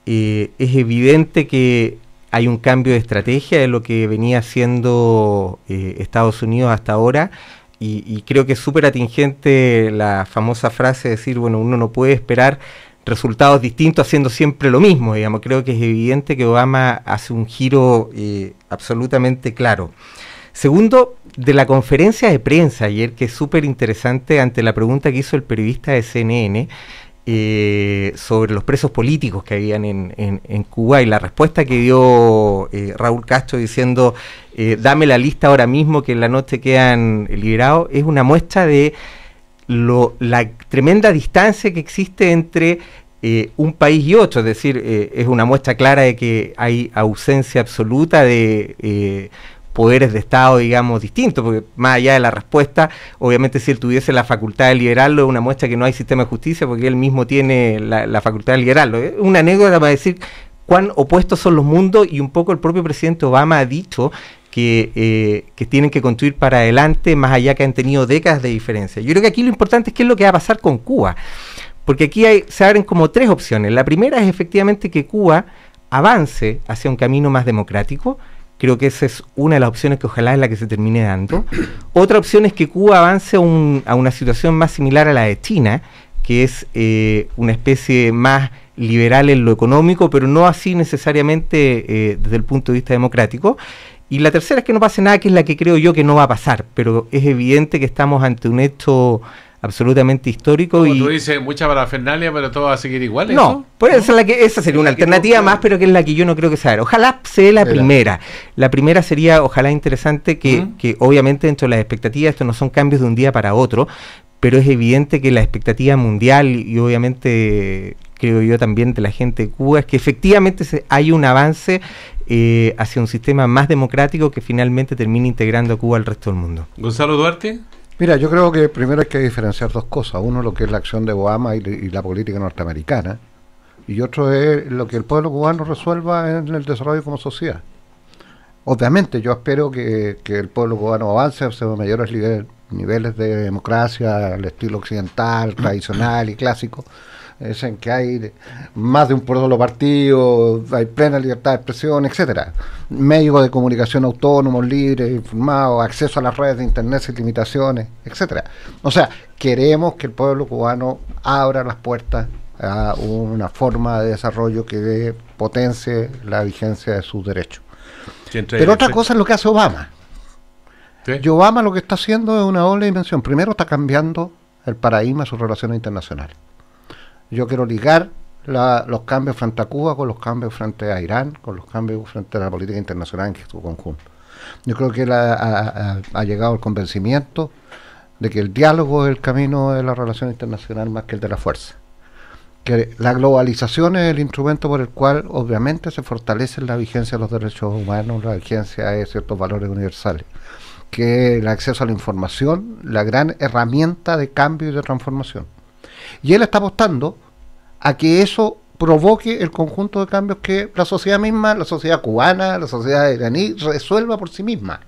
Speaker 4: Eh, es evidente que hay un cambio de estrategia de lo que venía haciendo eh, Estados Unidos hasta ahora. Y, creo que es súper atingente la famosa frase de decir, bueno, uno no puede esperar resultados distintos haciendo siempre lo mismo, digamos. Creo que es evidente que Obama hace un giro eh, absolutamente claro. Segundo, de la conferencia de prensa ayer, que es súper interesante ante la pregunta que hizo el periodista de CNN eh, sobre los presos políticos que habían en, Cuba y la respuesta que dio eh, Raúl Castro diciendo, eh, dame la lista ahora mismo que en la noche quedan liberados, es una muestra de la tremenda distancia que existe entre un país y otro, es decir, es una muestra clara de que hay ausencia absoluta de poderes de Estado, digamos, distintos, porque más allá de la respuesta, obviamente si él tuviese la facultad de liberarlo, es una muestra que no hay sistema de justicia, porque él mismo tiene la, facultad de liberarlo. Es una anécdota para decir cuán opuestos son los mundos y un poco el propio presidente Obama ha dicho eh, que, tienen que construir para adelante, más allá que han tenido décadas de diferencia. Yo creo que aquí lo importante es qué es lo que va a pasar con Cuba, porque aquí se abren como tres opciones. La primera es efectivamente que Cuba avance hacia un camino más democrático, Creo que esa es una de las opciones que ojalá es la que se termine dando. Otra opción es que Cuba avance a, una situación más similar a la de China, que es eh, una especie más liberal en lo económico, pero no así necesariamente eh, desde el punto de vista democrático. Y la tercera es que no pase nada, que es la que creo yo que no va a pasar, pero es evidente que estamos ante un hecho absolutamente histórico. y tú
Speaker 1: dices, mucha parafernalia, pero todo va a seguir igual. No,
Speaker 4: pues Esa, la que, esa sería una alternativa más, pero que es la que yo no creo que sea. Ojalá sea la primera. La primera sería, ojalá interesante, que, que obviamente dentro de las expectativas, esto no son cambios de un día para otro, pero es evidente que la expectativa mundial y obviamente creo yo también de la gente de Cuba es que efectivamente hay un avance eh, hacia un sistema más democrático que finalmente termine integrando a
Speaker 3: Cuba al resto del mundo. Gonzalo Duarte. Mira, yo creo que primero hay que diferenciar dos cosas. Uno, lo que es la acción de Obama y, la política norteamericana. Y otro es lo que el pueblo cubano resuelva en el desarrollo como sociedad. Obviamente, yo espero que, el pueblo cubano avance hacia mayores niveles de democracia al estilo occidental, tradicional y clásico es en que hay más de un por solo partido, hay plena libertad de expresión, etcétera. Medios de comunicación autónomos, libres, informados, acceso a las redes de internet sin limitaciones, etcétera. O sea, queremos que el pueblo cubano abra las puertas a una forma de desarrollo que potencie la vigencia de sus derechos. Pero otra cosa es lo que hace Obama. Y Obama lo que está haciendo es una doble dimensión. Primero está cambiando el paradigma de sus relaciones internacionales. Yo quiero ligar los cambios frente a Cuba con los cambios frente a Irán, con los cambios frente a la política internacional en su conjunto. Yo creo que él ha, llegado al convencimiento de que el diálogo es el camino de la relación internacional más que el de la fuerza. Que la globalización es el instrumento por el cual obviamente se fortalece la vigencia de los derechos humanos, la vigencia de ciertos valores universales que el acceso a la información, la gran herramienta de cambio y de transformación. Y él está apostando a que eso provoque el conjunto de cambios que la sociedad misma, la sociedad cubana, la sociedad iraní, resuelva por sí misma.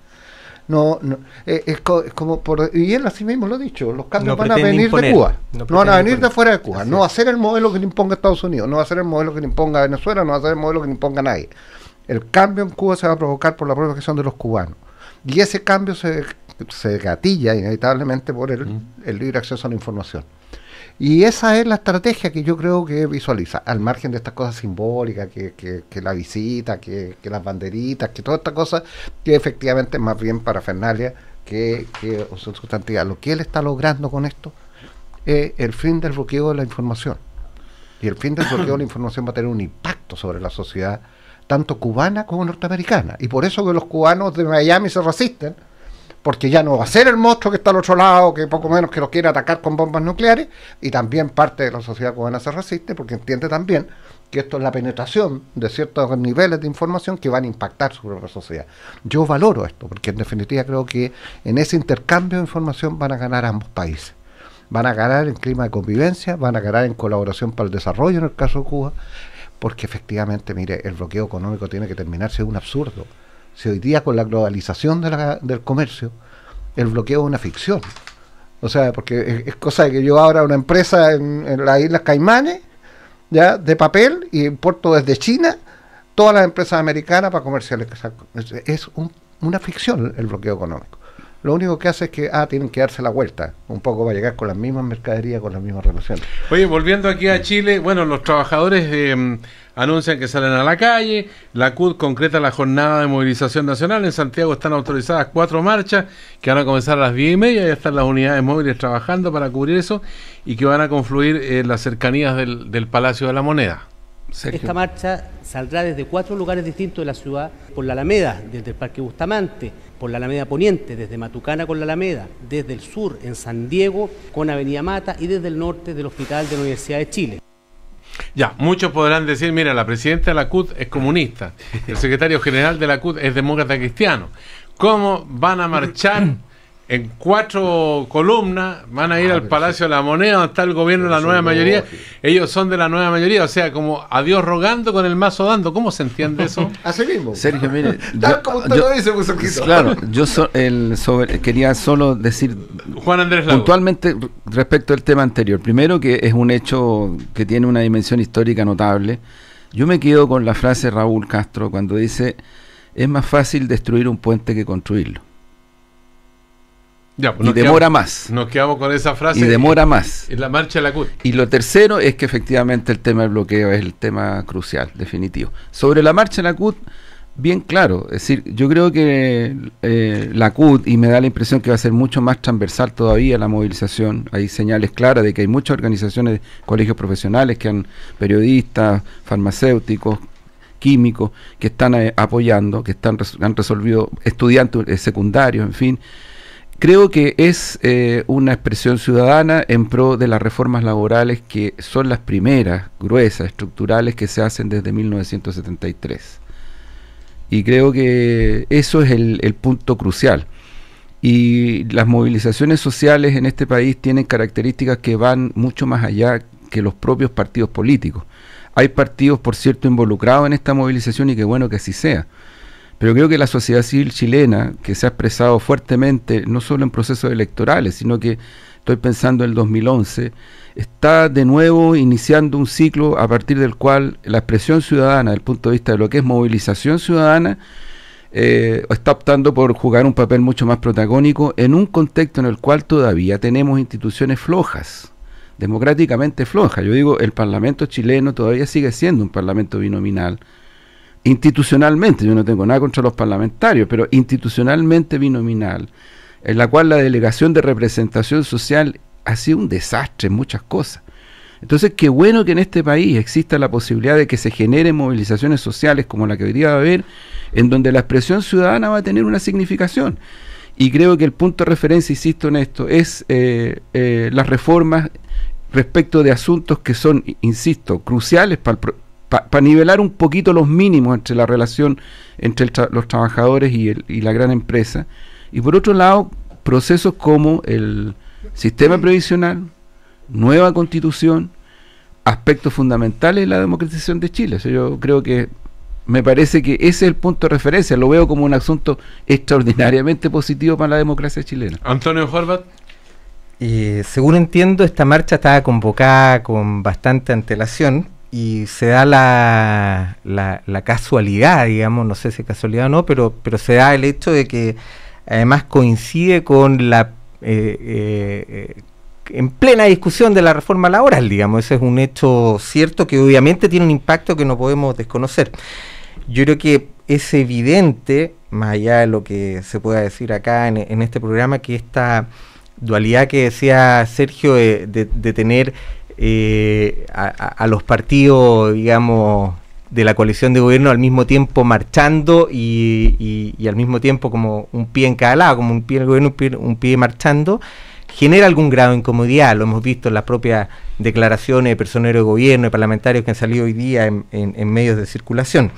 Speaker 3: No, eh, es, como por, y él así mismo lo ha dicho, los cambios van a venir de Cuba, no, van a venir de fuera de Cuba, no va a ser el modelo que le imponga Estados Unidos, no va a ser el modelo que le imponga Venezuela, no va a ser el modelo que le imponga nadie. El cambio en Cuba se va a provocar por la propia gestión de los cubanos. Y ese cambio se, gatilla inevitablemente por mm. el libre acceso a la información. Y esa es la estrategia que yo creo que visualiza, al margen de estas cosas simbólicas, que, la visita, que, las banderitas, que toda esta cosa, que efectivamente es más bien para Fernalia que, que Lo que él está logrando con esto es el fin del bloqueo de la información. Y el fin del bloqueo de la información va a tener un impacto sobre la sociedad, tanto cubana como norteamericana. Y por eso que los cubanos de Miami se resisten porque ya no va a ser el monstruo que está al otro lado, que poco menos que lo quiere atacar con bombas nucleares, y también parte de la sociedad cubana se resiste porque entiende también que esto es la penetración de ciertos niveles de información que van a impactar sobre la sociedad. Yo valoro esto, porque en definitiva creo que en ese intercambio de información van a ganar ambos países. Van a ganar en clima de convivencia, van a ganar en colaboración para el desarrollo en el caso de Cuba, porque efectivamente, mire, el bloqueo económico tiene que terminarse, es un absurdo. Si hoy día con la globalización del comercio, el bloqueo es una ficción. O sea, porque es, cosa de que yo abra una empresa en, las Islas Caimanes, ya, de papel, y importo desde China todas las empresas americanas para comerciales. Es una ficción el bloqueo económico lo único que hace es que, ah, tienen que darse la vuelta, un poco va a llegar con las mismas mercaderías, con las mismas relaciones.
Speaker 1: Oye, volviendo aquí a Chile, bueno, los trabajadores eh, anuncian que salen a la calle, la CUD concreta la jornada de movilización nacional, en Santiago están autorizadas cuatro marchas que van a comenzar a las diez y media, ya están las unidades móviles trabajando para cubrir eso y que van a confluir en eh, las cercanías del, Palacio de la Moneda. Esta
Speaker 4: marcha saldrá desde cuatro lugares distintos de la ciudad, por la Alameda, desde el Parque Bustamante, por la Alameda Poniente, desde Matucana con la Alameda, desde el sur en San Diego con Avenida Mata y desde el norte del Hospital de la Universidad de Chile.
Speaker 1: Ya, muchos podrán decir, mira, la presidenta de la CUT es comunista, el secretario general de la CUT es demócrata cristiano. ¿Cómo van a marchar? en cuatro columnas, van a ir ah, al Palacio de la Moneda, donde está el gobierno de la nueva mayoría. Ellos son de la nueva mayoría, o sea, como a Dios rogando con el mazo dando. ¿Cómo se entiende eso? Así mismo. Sergio, mire. Tal como usted lo dice, pues, Claro,
Speaker 2: yo quería solo decir. Juan Andrés Puntualmente respecto al tema anterior. Primero, que es un hecho que tiene una dimensión histórica notable. Yo me quedo con la frase de Raúl Castro cuando dice: es más fácil destruir un puente que construirlo.
Speaker 1: Pues, y demora más. Nos quedamos con esa frase. Y demora más. En la marcha la
Speaker 2: Y lo tercero es que efectivamente el tema del bloqueo es el tema crucial, definitivo. Sobre la marcha de la CUT, bien claro. Es decir, yo creo que eh, la CUT, y me da la impresión que va a ser mucho más transversal todavía la movilización. Hay señales claras de que hay muchas organizaciones, colegios profesionales, que han periodistas, farmacéuticos, químicos, que están eh, apoyando, que están han resolvido estudiantes eh, secundarios, en fin Creo que es eh, una expresión ciudadana en pro de las reformas laborales que son las primeras, gruesas, estructurales que se hacen desde 1973. Y creo que eso es el, el punto crucial. Y las movilizaciones sociales en este país tienen características que van mucho más allá que los propios partidos políticos. Hay partidos, por cierto, involucrados en esta movilización y que bueno que así sea pero creo que la sociedad civil chilena, que se ha expresado fuertemente, no solo en procesos electorales, sino que estoy pensando en el 2011, está de nuevo iniciando un ciclo a partir del cual la expresión ciudadana, desde el punto de vista de lo que es movilización ciudadana, eh, está optando por jugar un papel mucho más protagónico en un contexto en el cual todavía tenemos instituciones flojas, democráticamente flojas. Yo digo, el Parlamento chileno todavía sigue siendo un Parlamento binominal, institucionalmente, yo no tengo nada contra los parlamentarios, pero institucionalmente binominal, en la cual la delegación de representación social ha sido un desastre en muchas cosas. Entonces, qué bueno que en este país exista la posibilidad de que se generen movilizaciones sociales como la que hoy día va a haber, en donde la expresión ciudadana va a tener una significación. Y creo que el punto de referencia, insisto en esto, es eh, eh, las reformas respecto de asuntos que son, insisto, cruciales para el, para nivelar un poquito los mínimos entre la relación entre los trabajadores y, la gran empresa. Y por otro lado, procesos como el sistema previsional, nueva constitución, aspectos fundamentales de la democratización de Chile. yo creo que me parece que ese es el punto de referencia. Lo veo como un asunto extraordinariamente positivo para
Speaker 1: la democracia chilena. Antonio Horvat.
Speaker 4: Eh, según entiendo, esta marcha estaba convocada con bastante antelación y se da la, casualidad, digamos, no sé si casualidad o no, pero, pero se da el hecho de que además coincide con la... Eh, eh, en plena discusión de la reforma laboral, digamos, ese es un hecho cierto que obviamente tiene un impacto que no podemos desconocer. Yo creo que es evidente, más allá de lo que se pueda decir acá en, en este programa, que esta dualidad que decía Sergio de tener eh, a, los partidos, digamos, de la coalición de gobierno al mismo tiempo marchando y, al mismo tiempo como un pie en cada lado, como un pie en gobierno, un pie, marchando, genera algún grado de incomodidad. Lo hemos visto en las propias declaraciones de personeros de gobierno y parlamentarios que han salido hoy día en medios de circulación.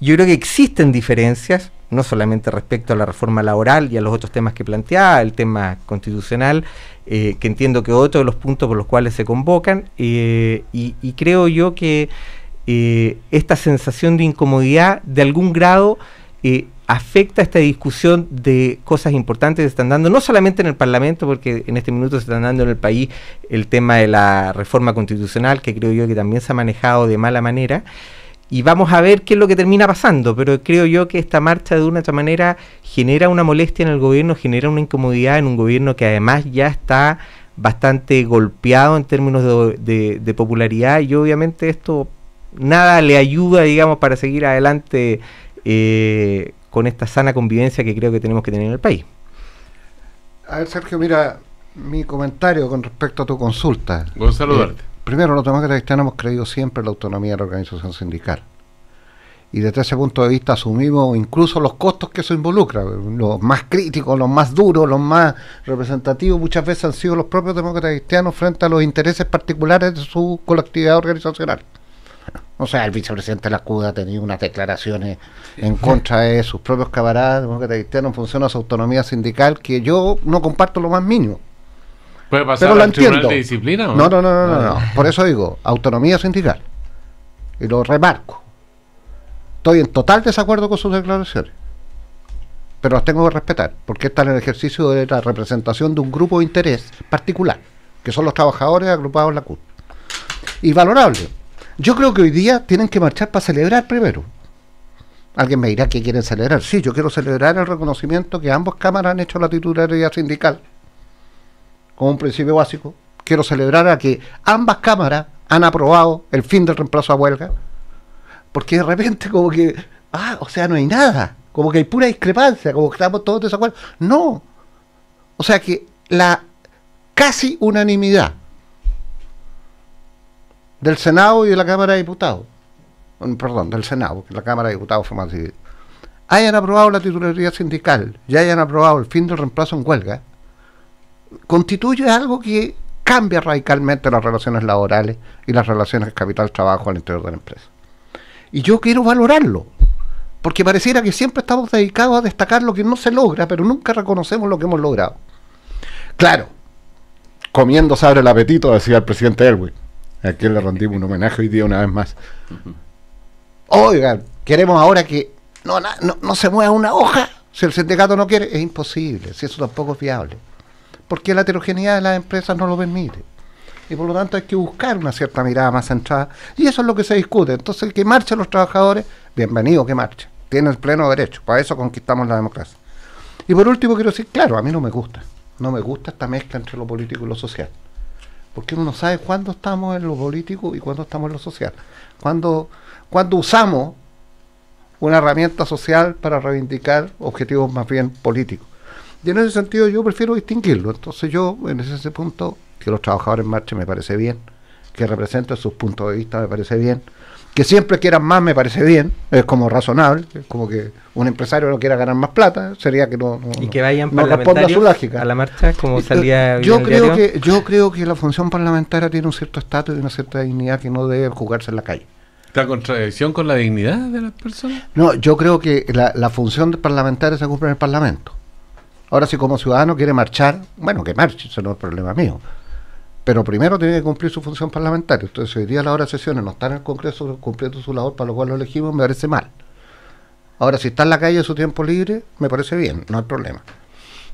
Speaker 4: Yo creo que existen diferencias, no solamente respecto a la reforma laboral y a los otros temas que planteaba, el tema constitucional, eh, que entiendo que otro de los puntos por los cuales se convocan, eh, y, creo yo que eh, esta sensación de incomodidad de algún grado afecta esta discusión de cosas importantes que se están dando, no solamente en el Parlamento, porque en este minuto se están dando en el país el tema de la reforma constitucional, que creo yo que también se ha manejado de mala manera, y vamos a ver qué es lo que termina pasando, pero creo yo que esta marcha de una otra manera genera una molestia en el gobierno, genera una incomodidad en un gobierno que además ya está bastante golpeado en términos de, popularidad y obviamente esto nada le ayuda, digamos, para seguir adelante eh, con esta sana convivencia que creo que tenemos que tener en el país.
Speaker 3: A ver, Sergio, mira mi comentario con respecto a tu consulta. Gonzalo eh, Duarte. Primero, los demócratas cristianos hemos creído siempre en la autonomía de la organización sindical. Y desde ese punto de vista asumimos incluso los costos que eso involucra. Los más críticos, los más duros, los más representativos muchas veces han sido los propios demócratas cristianos frente a los intereses particulares de su colectividad organizacional. O sea, el vicepresidente de la CUDA ha tenido unas declaraciones en contra de sus propios camaradas demócratas cristianos en función su autonomía sindical que yo no comparto lo más mínimo.
Speaker 1: ¿Puede pasar Pero lo disciplina? No, no, no, no, no,
Speaker 3: Por eso digo, autonomía sindical. Y lo remarco. Estoy en total desacuerdo con sus declaraciones. Pero las tengo que respetar, porque están en el ejercicio de la representación de un grupo de interés particular, que son los trabajadores agrupados en la CUT. Y valorable. Yo creo que hoy día tienen que marchar para celebrar primero. Alguien me dirá que quieren celebrar. Sí, yo quiero celebrar el reconocimiento que ambos cámaras han hecho la titularidad sindical como un principio básico, quiero celebrar a que ambas cámaras han aprobado el fin del reemplazo a huelga, porque de repente como que, ah, o sea, no hay nada, como que hay pura discrepancia, como que estamos todos desacuerdos. No, o sea que la casi unanimidad del Senado y de la Cámara de Diputados, mm, perdón, del Senado, porque la Cámara de Diputados fue más dividida, hayan aprobado la titularidad sindical y hayan aprobado el fin del reemplazo en huelga, constituye algo que cambia radicalmente las relaciones laborales y las relaciones de capital-trabajo al interior de la empresa. Y yo quiero valorarlo, porque pareciera que siempre estamos dedicados a destacar lo que no se logra, pero nunca reconocemos lo que hemos logrado. Claro, comiendo se abre el apetito, decía el presidente Elwin, a quien le rendimos un homenaje hoy día una vez más. Oigan, queremos ahora que no, no, no se mueva una hoja si el sindicato no quiere. Es imposible, si eso tampoco es viable porque la heterogeneidad de las empresas no lo permite. Y por lo tanto hay que buscar una cierta mirada más centrada. Y eso es lo que se discute. Entonces, el que marchen los trabajadores, bienvenido que tiene Tienen pleno derecho. Para eso conquistamos la democracia. Y por último, quiero decir, claro, a mí no me gusta. No me gusta esta mezcla entre lo político y lo social. Porque uno no sabe cuándo estamos en lo político y cuándo estamos en lo social. Cuando, cuando usamos una herramienta social para reivindicar objetivos más bien políticos. Y en ese sentido yo prefiero distinguirlo. Entonces yo, en ese punto, que los trabajadores marchen me parece bien, que representen sus puntos de vista me parece bien, que siempre quieran más me parece bien, es como razonable, como que un empresario no quiera ganar más plata, sería que no, y que vayan no a lógica.
Speaker 1: la marcha como eh, salía yo creo
Speaker 3: que yo creo que la función parlamentaria tiene un cierto estatus y una cierta dignidad que no debe jugarse en la calle.
Speaker 1: ¿la contradicción con la dignidad de las personas?
Speaker 3: No, yo creo que la, la función parlamentaria se cumple en el Parlamento. Ahora, si como ciudadano quiere marchar, bueno, que marche, eso no es problema mío. Pero primero tiene que cumplir su función parlamentaria. Entonces, si hoy día a la hora de sesiones no está en el Congreso cumpliendo su labor para lo cual lo elegimos, me parece mal. Ahora, si está en la calle en su tiempo libre, me parece bien, no hay problema.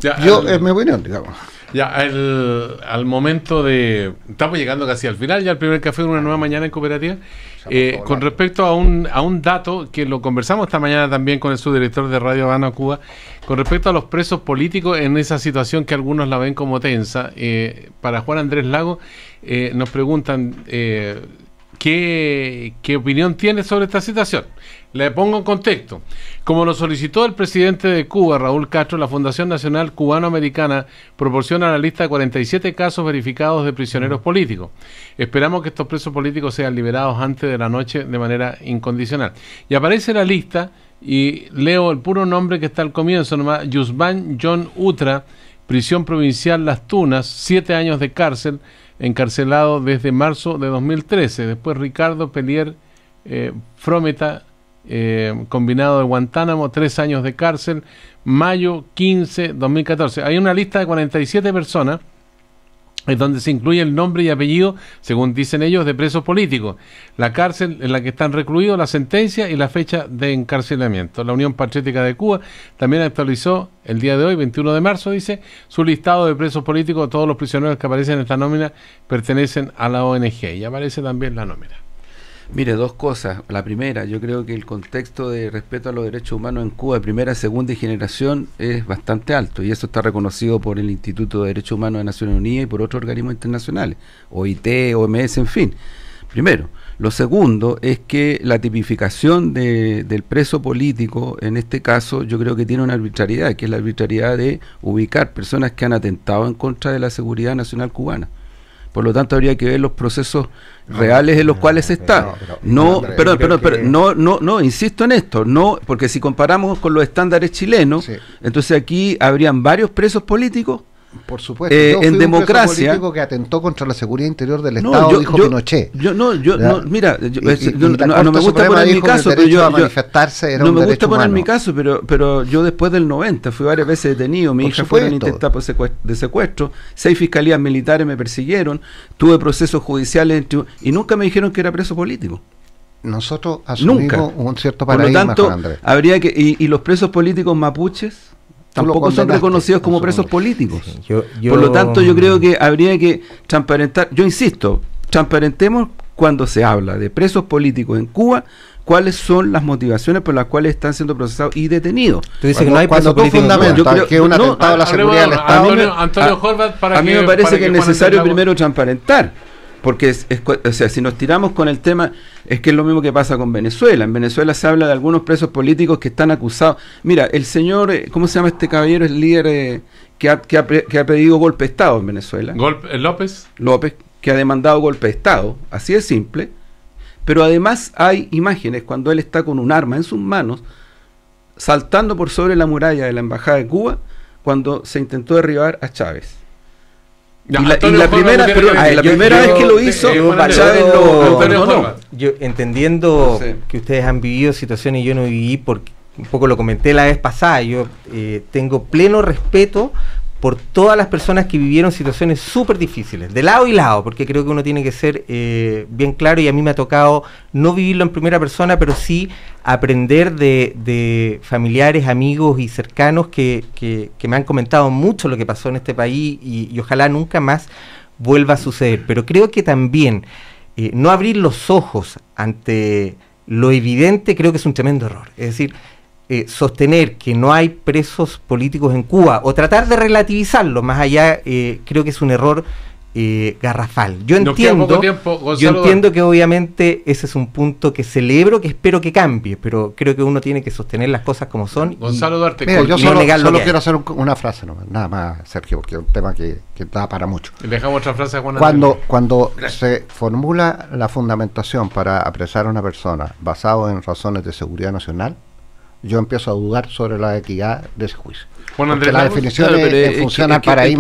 Speaker 3: Yo, es mi opinión, digamos.
Speaker 1: Ya, al, momento de. Estamos llegando casi al final, ya el primer café de una nueva mañana en cooperativa. Eh, con respecto a un, dato que lo conversamos esta mañana también con el subdirector de Radio Habana Cuba, con respecto a los presos políticos en esa situación que algunos la ven como tensa, eh, para Juan Andrés Lago eh, nos preguntan ¿qué, qué opinión tiene sobre esta situación. Le pongo en contexto. Como lo solicitó el presidente de Cuba, Raúl Castro, la Fundación Nacional Cubano-Americana proporciona la lista de 47 casos verificados de prisioneros políticos. Esperamos que estos presos políticos sean liberados antes de la noche de manera incondicional. Y aparece la lista y leo el puro nombre que está al comienzo, nomás, Yusban John Utra, prisión provincial Las Tunas, siete años de cárcel, encarcelado desde marzo de 2013. Después Ricardo Pelier eh, Frometa, eh, combinado de Guantánamo, tres años de cárcel, mayo 15, 2014. Hay una lista de 47 personas en donde se incluye el nombre y apellido, según dicen ellos, de presos políticos, la cárcel en la que están recluidos, la sentencia y la fecha de encarcelamiento. La Unión Patriótica de Cuba también actualizó el día de hoy, 21 de marzo, dice, su listado de presos políticos. Todos los prisioneros que aparecen en esta nómina pertenecen a la ONG y aparece también la nómina. Mire, dos cosas. La primera, yo creo que el contexto
Speaker 2: de respeto a los derechos humanos en Cuba de primera, segunda y generación es bastante alto y eso está reconocido por el Instituto de Derechos Humanos de Naciones Unidas y por otros organismos internacionales, OIT, OMS, en fin. Primero. Lo segundo es que la tipificación del preso político, en este caso, yo creo que tiene una arbitrariedad, que es la arbitrariedad de ubicar personas que han atentado en contra de la seguridad nacional cubana. Por lo tanto, habría que ver los procesos reales en los cuales está. No, perdón, perdón, pero no, no, no, insisto en esto, no, porque si comparamos con los estándares chilenos, entonces aquí habrían varios presos
Speaker 3: políticos por supuesto. Eh, yo en democracia. político que atentó contra la seguridad interior del Estado, dijo yo, Pinochet. Yo, no, yo, no, mira, no, me gusta poner mi caso, pero yo. no gusta poner mi
Speaker 2: caso, pero, yo después del 90 fui varias veces detenido. Mi hija fue en pues, de secuestro. Seis fiscalías militares me persiguieron. Tuve procesos judiciales y nunca me dijeron que era preso político nosotros
Speaker 3: asumimos un cierto paradigma, Por lo tanto,
Speaker 2: Habría que, y, los presos políticos mapuches? tampoco son reconocidos como presos políticos.
Speaker 4: Por lo tanto, yo
Speaker 2: creo que habría que transparentar, yo insisto, transparentemos cuando se habla de presos políticos en Cuba, cuáles son las motivaciones por las cuales están siendo procesados y detenidos. Tú dices que no hay presos políticos. que un atentado a la seguridad del Estado. a, mí me parece que es necesario primero transparentar porque es, o sea, si nos tiramos con el tema, es que es lo mismo que pasa con Venezuela. En Venezuela se habla de algunos presos políticos que están acusados. Mira, el señor, eh, ¿cómo se llama este caballero? El líder eh, que, ha, pedido golpe de Estado en Venezuela. Golpe, eh, López. López, que ha demandado golpe de Estado. Así de simple. Pero además hay imágenes cuando él está con un arma en sus manos, saltando por sobre la muralla de la Embajada de Cuba, cuando se intentó
Speaker 4: derribar a Chávez y la, primera, la primera vez que lo hizo, yo, entendiendo que ustedes han vivido situaciones y yo no viví porque un poco lo comenté la vez pasada, yo eh, tengo pleno respeto por todas las personas que vivieron situaciones súper difíciles, de lado y lado, porque creo que uno tiene que ser eh, bien claro y a mí me ha tocado no vivirlo en primera persona, pero sí aprender de, familiares, amigos y cercanos que, me han comentado mucho lo que pasó en este país y, ojalá nunca más vuelva a suceder. Pero creo que también eh, no abrir los ojos ante lo evidente creo que es un tremendo error. Es decir, eh, sostener que no hay presos políticos en Cuba o tratar de relativizarlo más allá, eh, creo que es un error eh, garrafal. Yo entiendo, yo entiendo que obviamente ese es un punto que celebro, que espero que cambie, pero creo que uno tiene que sostener las cosas como son. Gonzalo Duarte, yo solo, quiero hacer
Speaker 3: una frase, nada más, Sergio, porque es un tema que, da para mucho.
Speaker 1: frase Cuando,
Speaker 3: cuando se formula la fundamentación para apresar a una persona basado en razones de seguridad nacional, yo empiezo a dudar sobre la equidad de ese juicio. Bueno, Andrés, la definición eh, funciona para el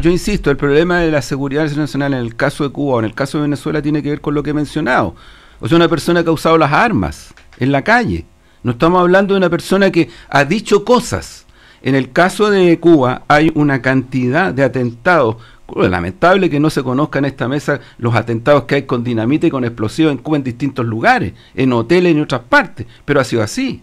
Speaker 2: Yo insisto, el problema de la seguridad nacional en el caso de Cuba o en el caso de Venezuela tiene que ver con lo que he mencionado. O sea, una persona que ha usado las armas en la calle. No estamos hablando de una persona que ha dicho cosas. En el caso de Cuba hay una cantidad de atentados. Lamentable que no se conozcan en esta mesa los atentados que hay con dinamita y con explosivos en Cuba en distintos lugares, en hoteles y en otras partes, pero ha sido así.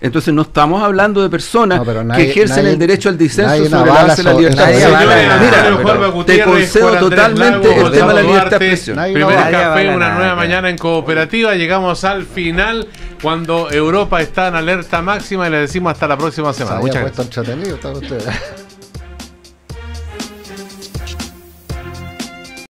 Speaker 2: Entonces no estamos hablando de personas que ejercen el derecho al disenso sobre la base la libertad de Mira, te concedo totalmente el tema de la libertad de expresión. Primer café, una nueva
Speaker 1: mañana en cooperativa. Llegamos al final cuando Europa está en alerta máxima y le decimos hasta la próxima semana. Muchas
Speaker 3: gracias.